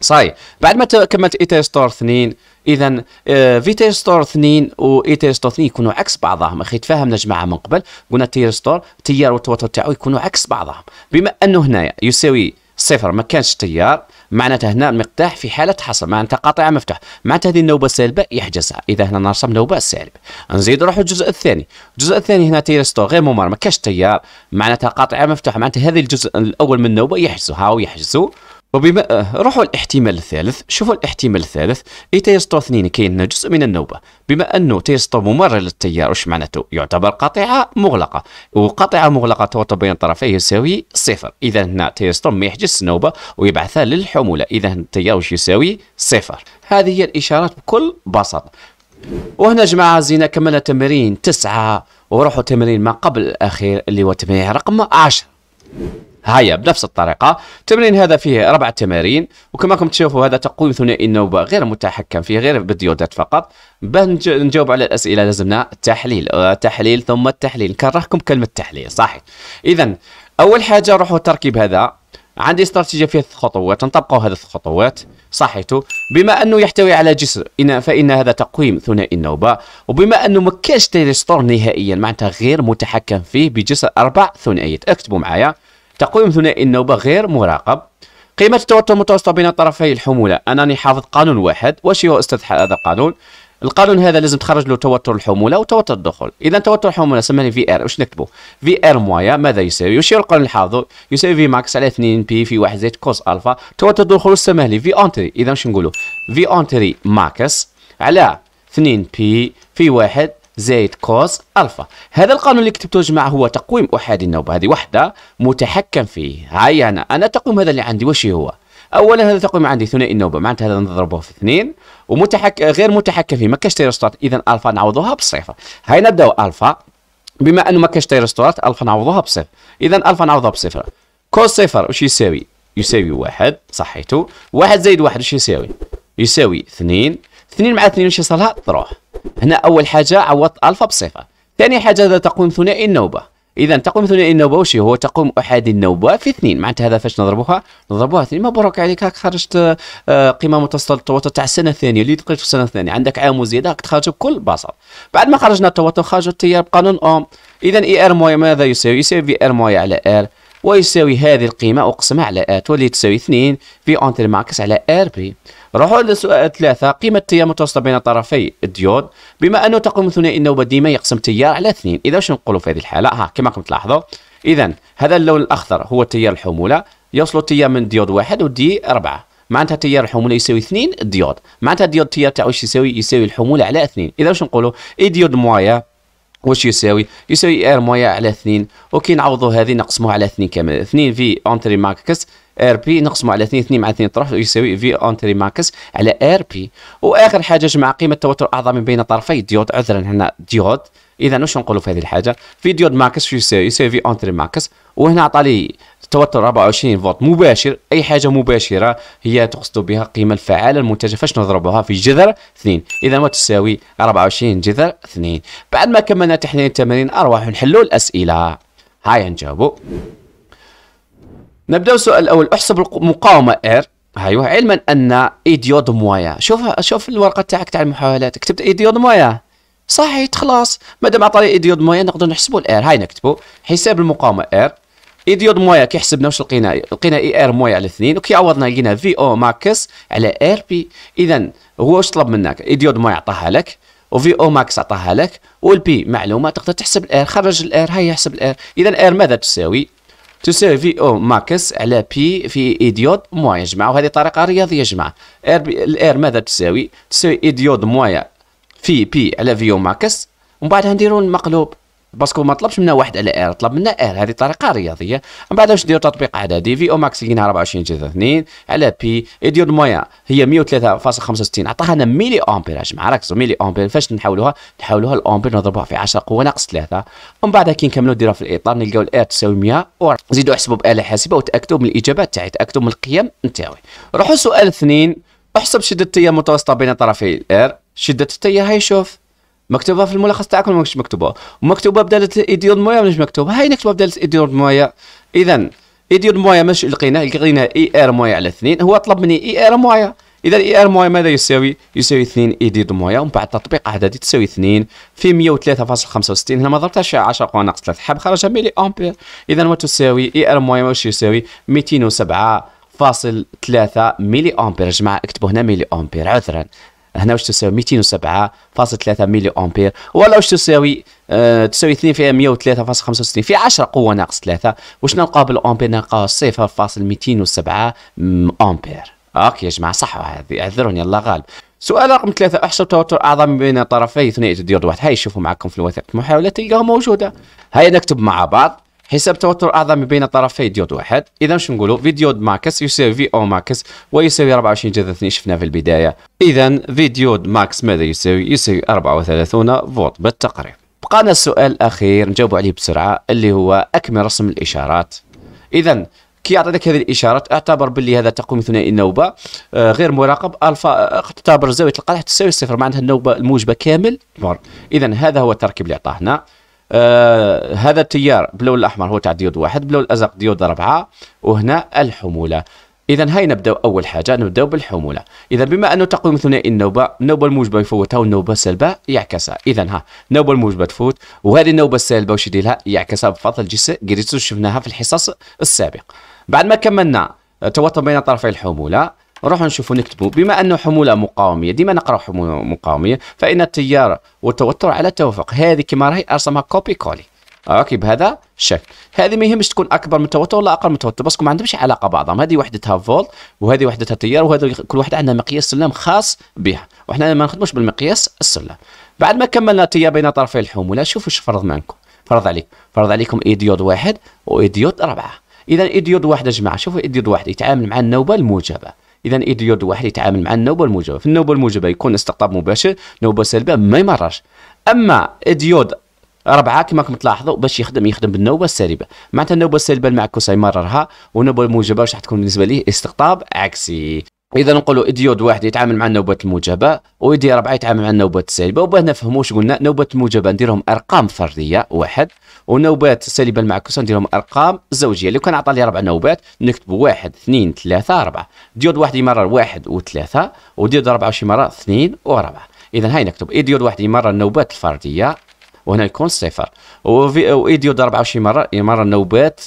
صاي بعد ما كملت اي ستور 2 اذا آه، في ستور 2 و اي ستور 2 يكونوا عكس بعضهم اخي تفاهمنا جماعه من قبل قلنا تي ستور تيار والتوتر تاعو يكونوا عكس بعضهم بما انه هنايا يساوي صفر ما كانش تيار معناتها هنا المقداح في حاله حصر معناتها قاطعه مفتوح معناتها هذه النوبه سالبه يحجزها اذا هنا نرسم نوبه سالبه نزيد نروحوا الجزء الثاني الجزء الثاني هنا تيرستو غير ممر ما كانش تيار معناتها قاطعه مفتوح معناتها هذه الجزء الاول من النوبه يحجزوا هاو يحجزوا وبما آه، روحوا الاحتمال الثالث شوفوا الاحتمال الثالث اي تو اثنين كاين جزء من النوبه بما انه تو ممرر للتيار واش معناته يعتبر قاطعه مغلقه وقاطعه مغلقه توتر بين طرفيه يساوي صفر اذا هنا تو ما يحجزش النوبه ويبعثها للحموله اذا التيار واش يساوي صفر هذه هي الاشارات بكل بساطه وهنا جماعه زينا كملنا تمرين تسعة وروحوا تمرين ما قبل الاخير اللي هو تمرين رقم عشر هيا بنفس الطريقة التمرين هذا فيه أربع تمارين وكما كم تشوفوا هذا تقويم ثنائي النوبة غير متحكم فيه غير بالديودات فقط باه نجاوب على الأسئلة لازمنا التحليل التحليل آه، ثم التحليل نكرهكم كلمة تحليل صحيح إذا أول حاجة روحوا التركيب هذا عندي استراتيجية فيها ثلاث خطوات نطبقوا هذه الخطوات صحيته بما انه يحتوي على جسر إن فان هذا تقويم ثنائي النوبه وبما انه ما كانش تيريستور نهائيا معناتها غير متحكم فيه بجسر اربع ثنائيات اكتبوا معايا تقويم ثنائي النوبة غير مراقب قيمة التوتر المتوسطة بين طرفي الحمولة أنني حافظ قانون واحد وش هو أستاذ هذا القانون القانون هذا لازم تخرج له توتر الحموله وتوتر الدخول اذا توتر الحموله سماني في ار واش نكتبوا في ار مويا ماذا يساوي واش القانون الحافظ يساوي في ماكس على 2 بي في 1 زائد كوس الفا توتر الدخول سماه لي في اونتري اذا واش نقولوا في اونتري ماكس على 2 بي في 1 زائد كوز الفا هذا القانون اللي كتبته جماعه هو تقويم احادي النوبه هذه وحده متحكم فيه هاي انا انا التقويم هذا اللي عندي وش هو اولا هذا تقويم عندي ثنائي النوبه معناتها هذا نضربه في اثنين ومتحك غير متحكم فيه ما كاش تيرستورات اذا الفا نعوضوها بصفر هاي نبداو الفا بما انه ما كاش تيرستورات الفا نعوضوها بصفر اذا الفا نعوضها بصفر كوز صفر وش يساوي يساوي واحد صحيته واحد زائد واحد وش يساوي يساوي اثنين اثنين مع اثنين وش يصلها تروح هنا أول حاجة عوضت ألفا بصفر ثاني حاجة هذا تقويم ثنائي النوبة إذا تقويم ثنائي النوبة وش هو تقويم أحادي النوبة في اثنين معناتها هذا فاش نضربوها نضربوها اثنين مبروك عليك هاك خرجت آه، قيمة متوسطة التوتر تاع السنة الثانية اللي دقيت في السنة الثانية عندك عام وزيادة هاك تخرج بكل بساطة بعد ما خرجنا التوتر خرج التيار بقانون أوم إذا إي آر مويا ماذا يساوي؟ يساوي في آر مويا على آر ويساوي هذه القيمة أقسمها على آر تولي تساوي اثنين في أونتر ماكس على آر بري نروحوا للسؤال ثلاثة قيمة التيار المتوسطة بين طرفي الديود بما أنه تقوم ثنائي النوبة ديما يقسم تيار على اثنين إذا شنو نقولوا في هذه الحالة ها كما راكم تلاحظوا إذا هذا اللون الأخضر هو تيار الحمولة يوصلوا التيار من ديود واحد ودي أربعة معناتها تيار الحمولة يساوي اثنين الديود معناتها الديود التيار تاعو واش يساوي يساوي الحمولة على اثنين إذا واش نقولوا إي ديود موايا واش يساوي يساوي ار مويا على اثنين وكي نعوضوا هذه نقسموها على اثنين كامل اثنين في اونتري ماكس ار بي نقسمه على 2 2 مع 2 طرف يساوي في اونتري ماكس على ار بي واخر حاجه جمع قيمه التوتر اعظم بين طرفي ديود عذرا هنا ديود اذا واش نقولوا في هذه الحاجه في ديود ماكس يساوي يساوي في اونتري ماكس وهنا عطى لي توتر 24 فولت مباشر اي حاجه مباشره هي تقصد بها القيمه الفعاله المنتجه فاش نضربها في جذر 2 اذا ما تساوي 24 جذر 2 بعد ما كملنا تحليل التمارين ارواح نحلوا الاسئله هاي نجاوبوا نبداو السؤال الاول احسب المقاومه ار ايوا علما ان ايديود مويا شوف شوف الورقه تاعك تاع المحاولات كتبت ايديود مويا صحيت خلاص مادام عطاني ايديود مويا نقدر نحسبوا الار هاي نكتبوا حساب المقاومه ار ايديود دو مويا كيحسبنا واش لقينا لقينا اي ار مويا على وكي وكيعوضنا لقينا في او ماكس على ار بي اذا هو واش طلب منك ايديود مويا عطاها لك وفي او ماكس عطاها لك والبي معلومه تقدر تحسب الار خرج الار هاي يحسب الار اذا الار ماذا تساوي تساوي او ماكس على بي في ايديود موان يا جماعه وهذه طريقه رياضيه يا جماعه الار ماذا تساوي تساوي ايديود موان في بي على في او ماكس ومن بعد نديرو المقلوب باسكو ما طلبش منا واحد على ار طلب منا ار هذه طريقه رياضيه من بعد باش نديرو تطبيق عددي في او ماكس يجينا 24 3 2 على بي ايديو المويا هي 103.65 عطاها لنا ميلي امبير جماعه ركزوا ميلي امبير فاش نحولوها نحولوها الامبير نضربوها في 10 قوه ناقص 3 ومن بعد كي نكملوا نديروها في الاطار نلقاو الار تساوي 100 وزيدوا احسبوا باله حاسبه وتاكدوا من الاجابات تاعي تاكدوا من القيم نتاعي روحوا سؤال 2 احسب شده التيار المتوسطه بين طرفي الار شده التيار هاي شوف مكتوبه في الملخص تاعكم ماكش مكتوبه ومكتوبه بداله ايديون مويا مش مكتوبه هاي نكتبها بداله ايديون مويا اذا ايديون مويا مش لقينا لقينا اي ار مويا على اثنين هو طلب مني اي ار مويا اذا اي ار مويا ماذا يساوي يساوي 2 اي مويا ومن بعد تطبيق عددي تساوي 2 في 103.65 هنا ما ضربتهاش 10 قوى ناقص 3 حب خرج ملي امبير اذا وتساوي اي ار مويا واش يساوي 207 فاصل 3 ملي امبير جماعه اكتبوا هنا ملي امبير عذرا هنا واش تساوي 207.3 ملي امبير ولا واش تساوي أه تساوي 2 فيها 103.65 في 10 قوه ناقص 3 واش نلقاو بالامبير نلقاو 0.207 امبير اوكي يا جماعه صح هذه اعذروني الله غالب سؤال رقم ثلاثة احسب توتر اعظم بين طرفي ثنائية الديود واحد هاي شوفوا معكم في الوثائق المحاولة تلقاها موجودة هيا نكتب مع بعض حساب توتر اعظم بين طرفي ديود واحد اذا واش نقولوا في ديود ماكس يساوي في او ماكس ويساوي 24 جذر 2 شفناه في البدايه اذا في ديود ماكس ماذا يساوي يساوي 34 فولت بالتقريب بقانا السؤال الاخير نجاوبوا عليه بسرعه اللي هو اكمل رسم الاشارات اذا كي يعطيك هذه الاشارات اعتبر باللي هذا تقويم ثنائي النوبه آه غير مراقب الفا تعتبر آه، زاويه القرح تساوي صفر معناتها النوبه الموجبه كامل اذا هذا هو التركيب اللي عطاهنا آه، هذا التيار بلون الاحمر هو تاع ديود واحد بلون الازرق ديود اربعه وهنا الحموله اذا هاي نبداو اول حاجه نبداو بالحموله اذا بما انه تقويم ثنائي النوبه النوبه الموجبه يفوتها والنوبه السالبه يعكسها اذا ها النوبه الموجبه تفوت وهذه النوبه السالبه واش يدير لها يعكسها بفضل جسر جريتسو شفناها في الحصص السابق بعد ما كملنا توتر بين طرفي الحموله نروحوا نشوفوا نكتبوا بما انه حموله مقاوميه ديما نقرا حموله مقاوميه فان التيار والتوتر على التوافق هذه كما راهي ارسمها كوبي كولي اوكي بهذا الشكل هذه ما يهمش تكون اكبر من التوتر ولا اقل من التوتر باسكو ما عندهمش علاقه بعضهم هذه وحدتها فولت وهذه وحدتها تيار وهذا كل واحده عندها مقياس سلم خاص بها وحنا ما نخدموش بالمقياس السلم بعد ما كملنا التيار بين طرفي الحموله شوفوا ايش فرض معكم فرض عليك فرض عليكم ايديود واحد وايديود اربعه اذا ايديود يا جماعه شوفوا ايديود واحد يتعامل مع النوبه الموجبه اذا يريد واحد يتعامل مع النوبه الموجبه في النوبه الموجبه يكون استقطاب مباشر نوبه سلبيه ما يمرش اما ديود ربعه كما راكم تلاحظوا باش يخدم يخدم بالنوبه السالبه معناتها النوبه السالبه المعكوسه يمررها والنوبه الموجبه واش راح تكون بالنسبه ليه استقطاب عكسي اذا نقولوا ديود واحد يتعامل مع النوبات الموجبه ويدي ربعه يتعامل مع النوبات السالبه وباه نفهموش قلنا نوبات الموجبه نديرهم ارقام فرديه واحد ونوبات السالبه المعكوسه نديرهم ارقام زوجيه لو كان عطى لي اربع نوبات نكتب واحد اثنين ثلاثه اربعه ديود واحد يمرر واحد وثلاثه وديود اربعه شي مره اثنين واربعه اذا هاي نكتب ايديود ديود واحد يمرر النوبات الفرديه وهنا يكون صفر وايديو ضرب 24 مره مره نوبات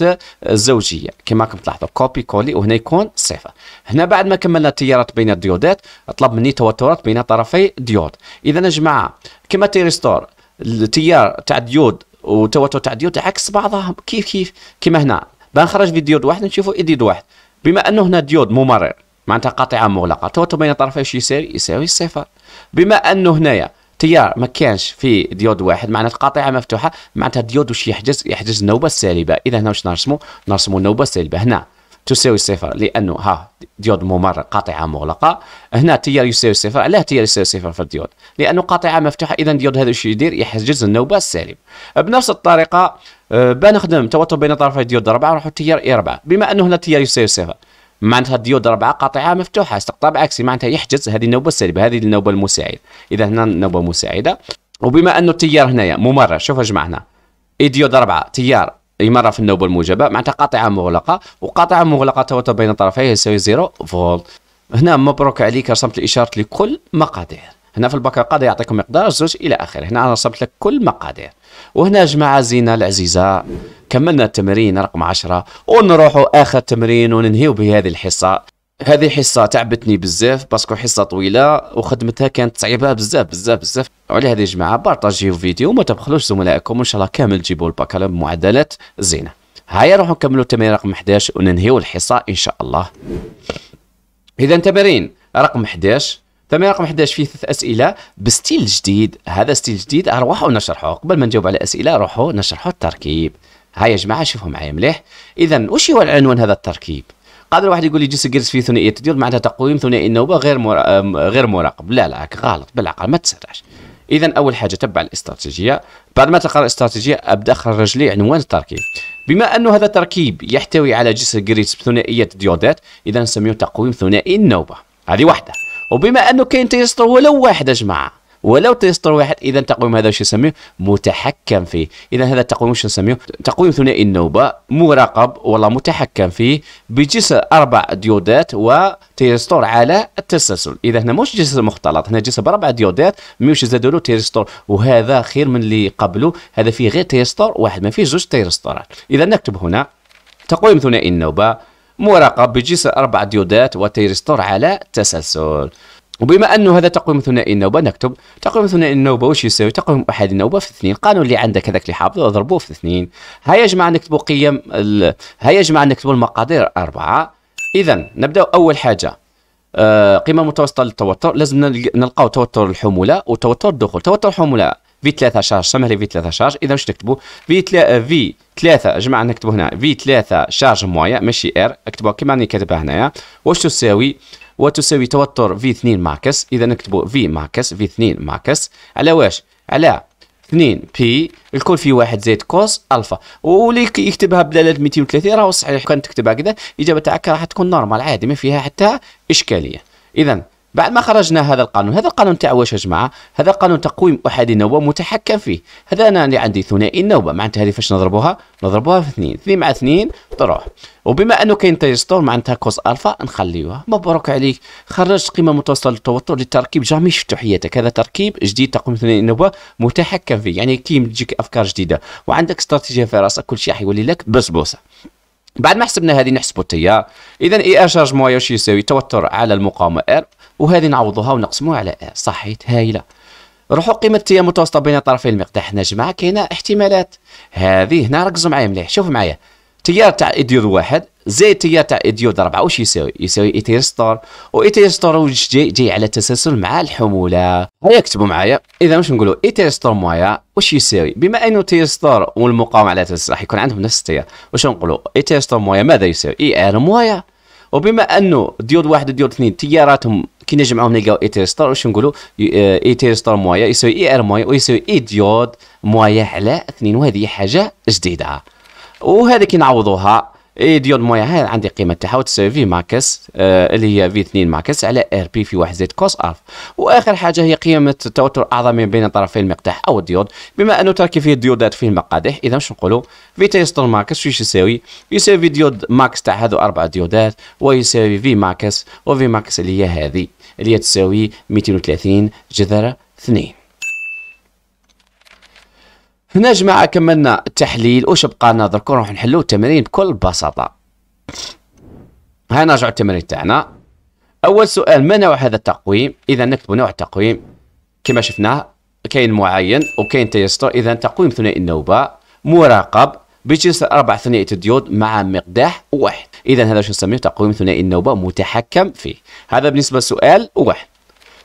الزوجيه كما راكم تلاحظوا كوبي كولي وهنا يكون صفر هنا بعد ما كملنا التيارات بين الديودات طلب مني توترات بين طرفي ديود اذا يا جماعه كما تيريستور التيار تاع ديود وتوتر تاع ديود عكس بعضهم كيف كيف كما هنا بنخرج في ديود واحد نشوفوا ايديود واحد بما انه هنا ديود ممرر معناتها قاطعه مغلقه التوتر بين طرفي شي يساوي يساوي صفر بما انه هنايا تيار ما كانش في ديود واحد معناتها القاطعه مفتوحه معناتها الديود واش يحجز يحجز النوبه السالبه اذا هنا واش نرسمو نرسمو النوبه السالبه هنا تساوي صفر لانه ها ديود ممر قاطعه مغلقه هنا تيار يساوي صفر علاه تيار يساوي صفر في الديود لانه قاطعه مفتوحه اذا الديود هذا واش يدير يحجز النوبه السالب بنفس الطريقه آه، بنخدم توتر بين طرفي ديود 4 نروحو تيار اي 4 بما انه هنا تيار يساوي صفر معناتها الديود ربعه قاطعه مفتوحه استقطاب عكسي معناتها يحجز هذه النوبه السالبه هذه النوبه المساعده اذا هنا النوبه مساعده وبما انه التيار هنايا ممرر شوف يا جماعه هنا اي ديود ربعه تيار يمر في النوبه الموجبه معناتها قاطعه مغلقه وقاطعه مغلقه توتر بين طرفيها يساوي زيرو فولت هنا مبروك عليك رسمت الإشارة لكل مقادير هنا في البكالوريا يعطيكم مقدار زوج الى اخره هنا انا رسمت لك كل مقادير وهنا جماعة زينة العزيزة كملنا التمرين رقم عشرة ونروحوا آخر تمرين وننهيو بهذه الحصة هذه حصة تعبتني بزاف باسكو حصة طويلة وخدمتها كانت صعيبة بزاف بزاف بزاف وعلى هذه جماعة بارطاجيو فيديو وما تبخلوش زملائكم وان شاء الله كامل تجيبوا البكالوريا بمعدلات زينة هيا نروحوا نكملوا التمرين رقم 11 وننهيو الحصة ان شاء الله إذا تمارين رقم 11 تمرين رقم 11 فيه ثلاث اسئله بستيل جديد هذا ستيل جديد اروحوا نشرحه قبل ما نجاوب على الاسئله روحوا نشرحوا التركيب هاي يا جماعه شوفوا معايا مليح اذا وش هو العنوان هذا التركيب قادر الواحد يقول لي جسر الجرس فيه ثنائيه تدير معناتها تقويم ثنائي النوبه غير مرا... غير مراقب لا لا غلط بالعقل ما تسرعش اذا اول حاجه تبع الاستراتيجيه بعد ما تقرا الاستراتيجيه ابدا اخرج لي عنوان التركيب بما انه هذا التركيب يحتوي على جسر جريس ثنائيه ديودات اذا نسميه تقويم ثنائي النوبه هذه واحده وبما انه كاين تيستر ولو واحد يا جماعه ولو تيستر واحد اذا تقويم هذا واش نسميه متحكم فيه اذا هذا التقويم واش نسميه تقويم ثنائي النوبه مراقب ولا متحكم فيه بجسر اربع ديودات وتيستور على التسلسل اذا هنا مش جسر مختلط هنا جسر باربع ديودات مش زادوا له تيستور وهذا خير من اللي قبله هذا فيه غير تيستور واحد ما فيه زوج تيستورات اذا نكتب هنا تقويم ثنائي النوبه مراقب بجسر أربع ديودات وتيرستور على تسلسل وبما انه هذا تقويم ثنائي النوبه نكتب تقويم ثنائي النوبه واش يساوي تقويم احد النوبه في اثنين قانون اللي عندك هذاك اللي حافظه اضربوه في اثنين هيا يا جماعه نكتبوا قيم ال... هيا يا جماعه نكتبوا المقادير اربعه اذا نبدا اول حاجه آه قيمه متوسطه للتوتر لازم نلقاو توتر الحموله وتوتر الدخول توتر الحموله في 3 شارج سمح لي في 3 شارج اذا واش نكتبوا في 3 في 3 جماعه نكتبوا هنا في 3 شارج مويا ماشي ار اكتبوها كما راني كاتبها هنايا واش تساوي وتساوي توتر في 2 ماكس اذا نكتبوا في ماكس في 2 ماكس على واش على 2 بي الكل في واحد زائد كوس الفا واللي يكتبها بدلاله 230 راهو صحيح كان تكتبها كذا الاجابه تاعك راح تكون نورمال عادي ما فيها حتى اشكاليه اذا بعد ما خرجنا هذا القانون هذا القانون تاع واش يا جماعه هذا قانون تقويم احادي النوبه متحكم فيه هذا انا اللي عندي ثنائي النوبه معناتها هذه فاش نضربوها نضربوها في اثنين اثنين مع اثنين تروح وبما انه كاين تيستور معناتها كوس الفا نخليوها مبروك عليك خرجت قيمه متوسطه للتوتر للتركيب جامي شفته حياتك هذا تركيب جديد تقويم ثنائي النوبه متحكم فيه يعني كي تجيك افكار جديده وعندك استراتيجيه في راسك كل شيء حيولي لك بسبوسه بعد ما حسبنا هذه نحسبوا التيار اذا اي ار شارج مويا واش يساوي توتر على المقاومه ار وهذه نعوضوها ونقسموها على ا آه. صحيت هايله روحوا قيمة التيار المتوسطة بين طرفي المقطع حنا جماعة كاينة احتمالات هذه هنا ركزوا معايا مليح شوفوا معايا تيار تاع ايديود واحد زائد تيار تاع ايديود أربعة واش يساوي؟ يساوي ايتيرستور وايتيرستور واش جاي جاي على تسلسل مع الحمولة هيا اكتبوا معايا إذا واش نقولوا ستور مويا واش يساوي؟ بما أنه ستور والمقاومة على تسلسل راح يكون عندهم نفس التيار واش نقولوا ستور مويا ماذا يساوي؟ إي ار مويا وبما انه ديود واحد وديود اثنين تياراتهم كي نجمعوهم نلقاو اي ستار واش نقولوا اي ستار مويا يساوي اي e ار مويا ويساوي اي e ديود مويا على اثنين وهذه حاجه جديده وهذا كي نعوضوها اي ديود ها عندي قيمه تاعها وتساوي ماكس آه اللي هي في 2 ماكس على ار بي في واحد زائد كوس الف واخر حاجه هي قيمه التوتر اعظم من بين طرفي المقداح او الديود بما انه تركي فيه الديودات في المقادح اذا مش نقولوا في تيستر ماكس واش يساوي يساوي ديود ماكس تاع هذو اربع ديودات ويساوي في ماكس وفي ماكس اللي هي هذه اللي هي تساوي 230 جذر 2 هنا جماعه كملنا التحليل واش بقى لنا دركا نروح نحلو التمارين بكل بساطه ها نرجعو التمرين تاعنا اول سؤال ما نوع هذا التقويم اذا نكتبوا نوع التقويم كما شفناه كاين معين وكاين تيستر اذا تقويم ثنائي النوبه مراقب بجنس اربع ثنائيات الديود مع مقداح واحد اذا هذا شو نسميه تقويم ثنائي النوبه متحكم فيه هذا بالنسبه لسؤال واحد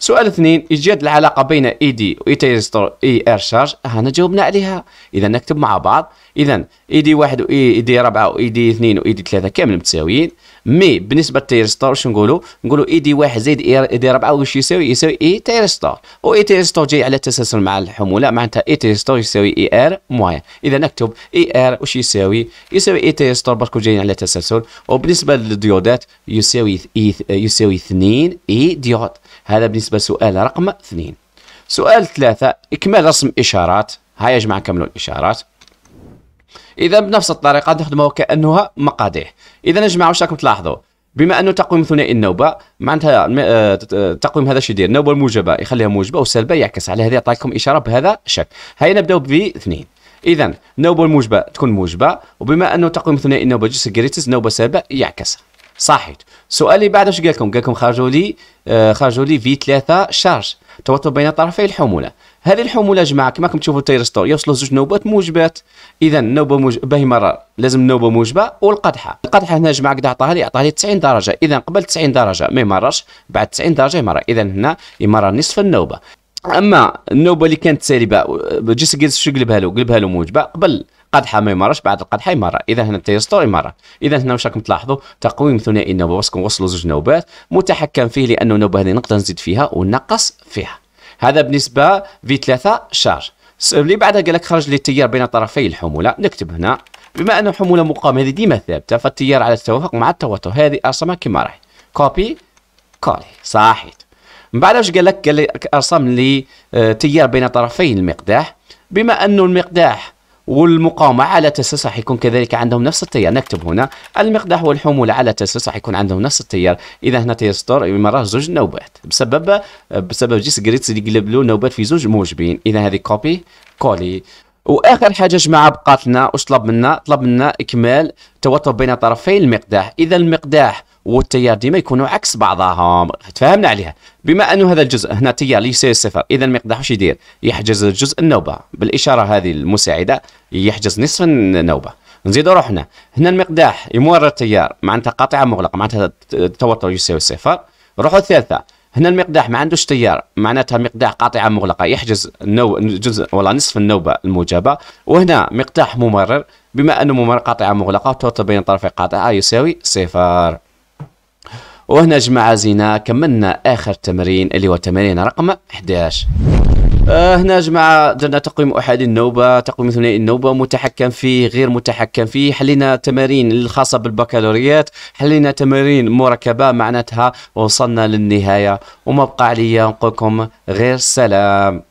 سؤال اثنين ايجاد العلاقه بين اي دي واي ستور اي ار شارج هنا جاوبنا عليها اذا نكتب مع بعض اذا اي e دي واحد واي دي e ربعه واي دي e اثنين واي دي ثلاثه كامل متساويين مي بالنسبه ستور واش نقولوا نقولوا اي دي واحد زائد اي دي ربعه واش يساوي يساوي اي ستور و اي ستور جاي على تسلسل مع الحموله معناتها اي ستور يساوي اي ار موان اذا نكتب اي ار واش يساوي يساوي اي ستور بركو جايين على تسلسل وبالنسبه للديودات يساوي يساوي اثنين اي ديود هذا بالنسبة لسؤال رقم اثنين سؤال ثلاثة إكمال رسم إشارات هيا يا جماعة كملوا الإشارات إذا بنفس الطريقة نخدمها كأنها مقاديح إذا يا جماعة واش راكم تلاحظوا بما انه تقويم ثنائي النوبه معناتها التقويم آه، آه، هذا شو يدير النوبه الموجبه يخليها موجبه والسلبة يعكس على هذه يعطيكم اشاره بهذا الشكل هيا نبداو اثنين اذا النوبه الموجبه تكون موجبه وبما انه تقويم ثنائي النوبه جس جريتس نوبه سالبه يعكس صحيت سؤالي بعد واش قال لكم قال لكم خرجوا لي آه، خرجوا لي في 3 شارج توتر بين طرفي الحموله هذه الحموله جماعه كما راكم تشوفوا ستور يوصلوا زوج نوبات موجبات اذا النوبه موج... باهي مره لازم النوبه موجبه والقدحه القدحه هنا جماعه قد عطاها لي عطاها لي 90 درجه اذا قبل 90 درجه ما يمرش بعد 90 درجه يمر اذا هنا يمر نصف النوبه اما النوبه اللي كانت سالبه آه، جيس قلبها له قلبها له موجبه قبل قدحه ما يمرش بعد القدحه يمر اذا هنا التيستور يمر اذا هنا واش راكم تلاحظوا تقويم ثنائي النوبه باسكو وصلوا زوج نوبات متحكم فيه لانه نوبه هذه نقدر نزيد فيها ونقص فيها هذا بالنسبه في 3 شارج اللي بعدها قال لك خرج لي التيار بين طرفي الحموله نكتب هنا بما انه حموله مقاومه هذه ديما ثابته فالتيار على التوافق مع التوتر هذه ارسمها كما راهي كوبي كولي صحيح من بعد واش قال لك قال لك ارسم لي آه، تيار بين طرفي المقداح بما انه المقداح والمقاومة على تأسيس راح يكون كذلك عندهم نفس التيار نكتب هنا المقداح والحمولة على تأسيس راح يكون عندهم نفس التيار إذا هنا تيسطر مرة زوج نوبات بسبب بسبب جيس جريتس اللي قلب له نوبات في زوج موجبين إذا هذه كوبي كولي واخر حاجه جماعه بقات لنا واش طلب منا طلب منا اكمال توتر بين طرفي المقداح اذا المقداح والتيار ديما يكونوا عكس بعضهم تفاهمنا عليها بما انه هذا الجزء هنا تيار يساوي صفر اذا ما يقدرش يدير يحجز الجزء النوبه بالاشاره هذه المساعده يحجز نصف النوبه نزيدوا روحنا هنا المقداح يمرر التيار معناتها قاطعه مغلقه معناتها التوتر يساوي صفر روحوا الثالثه هنا المقداح ما عندوش تيار معناتها مقداح قاطعه مغلقه يحجز النو... جزء ولا نصف النوبه الموجبه وهنا مقداح ممرر بما انه ممرر قاطعه مغلقه التوتر بين طرفي قاطعه يساوي صفر وهنا جماعة زينا كملنا آخر تمرين اللي هو تمرين رقم 11 آه هنا جماعة درنا تقويم أحادي النوبة تقويم ثنائي النوبة متحكم فيه غير متحكم فيه حلينا تمارين الخاصة بالبكالوريات حلينا تمارين مركبة معناتها وصلنا للنهاية وما بقى عليا نقولكم غير سلام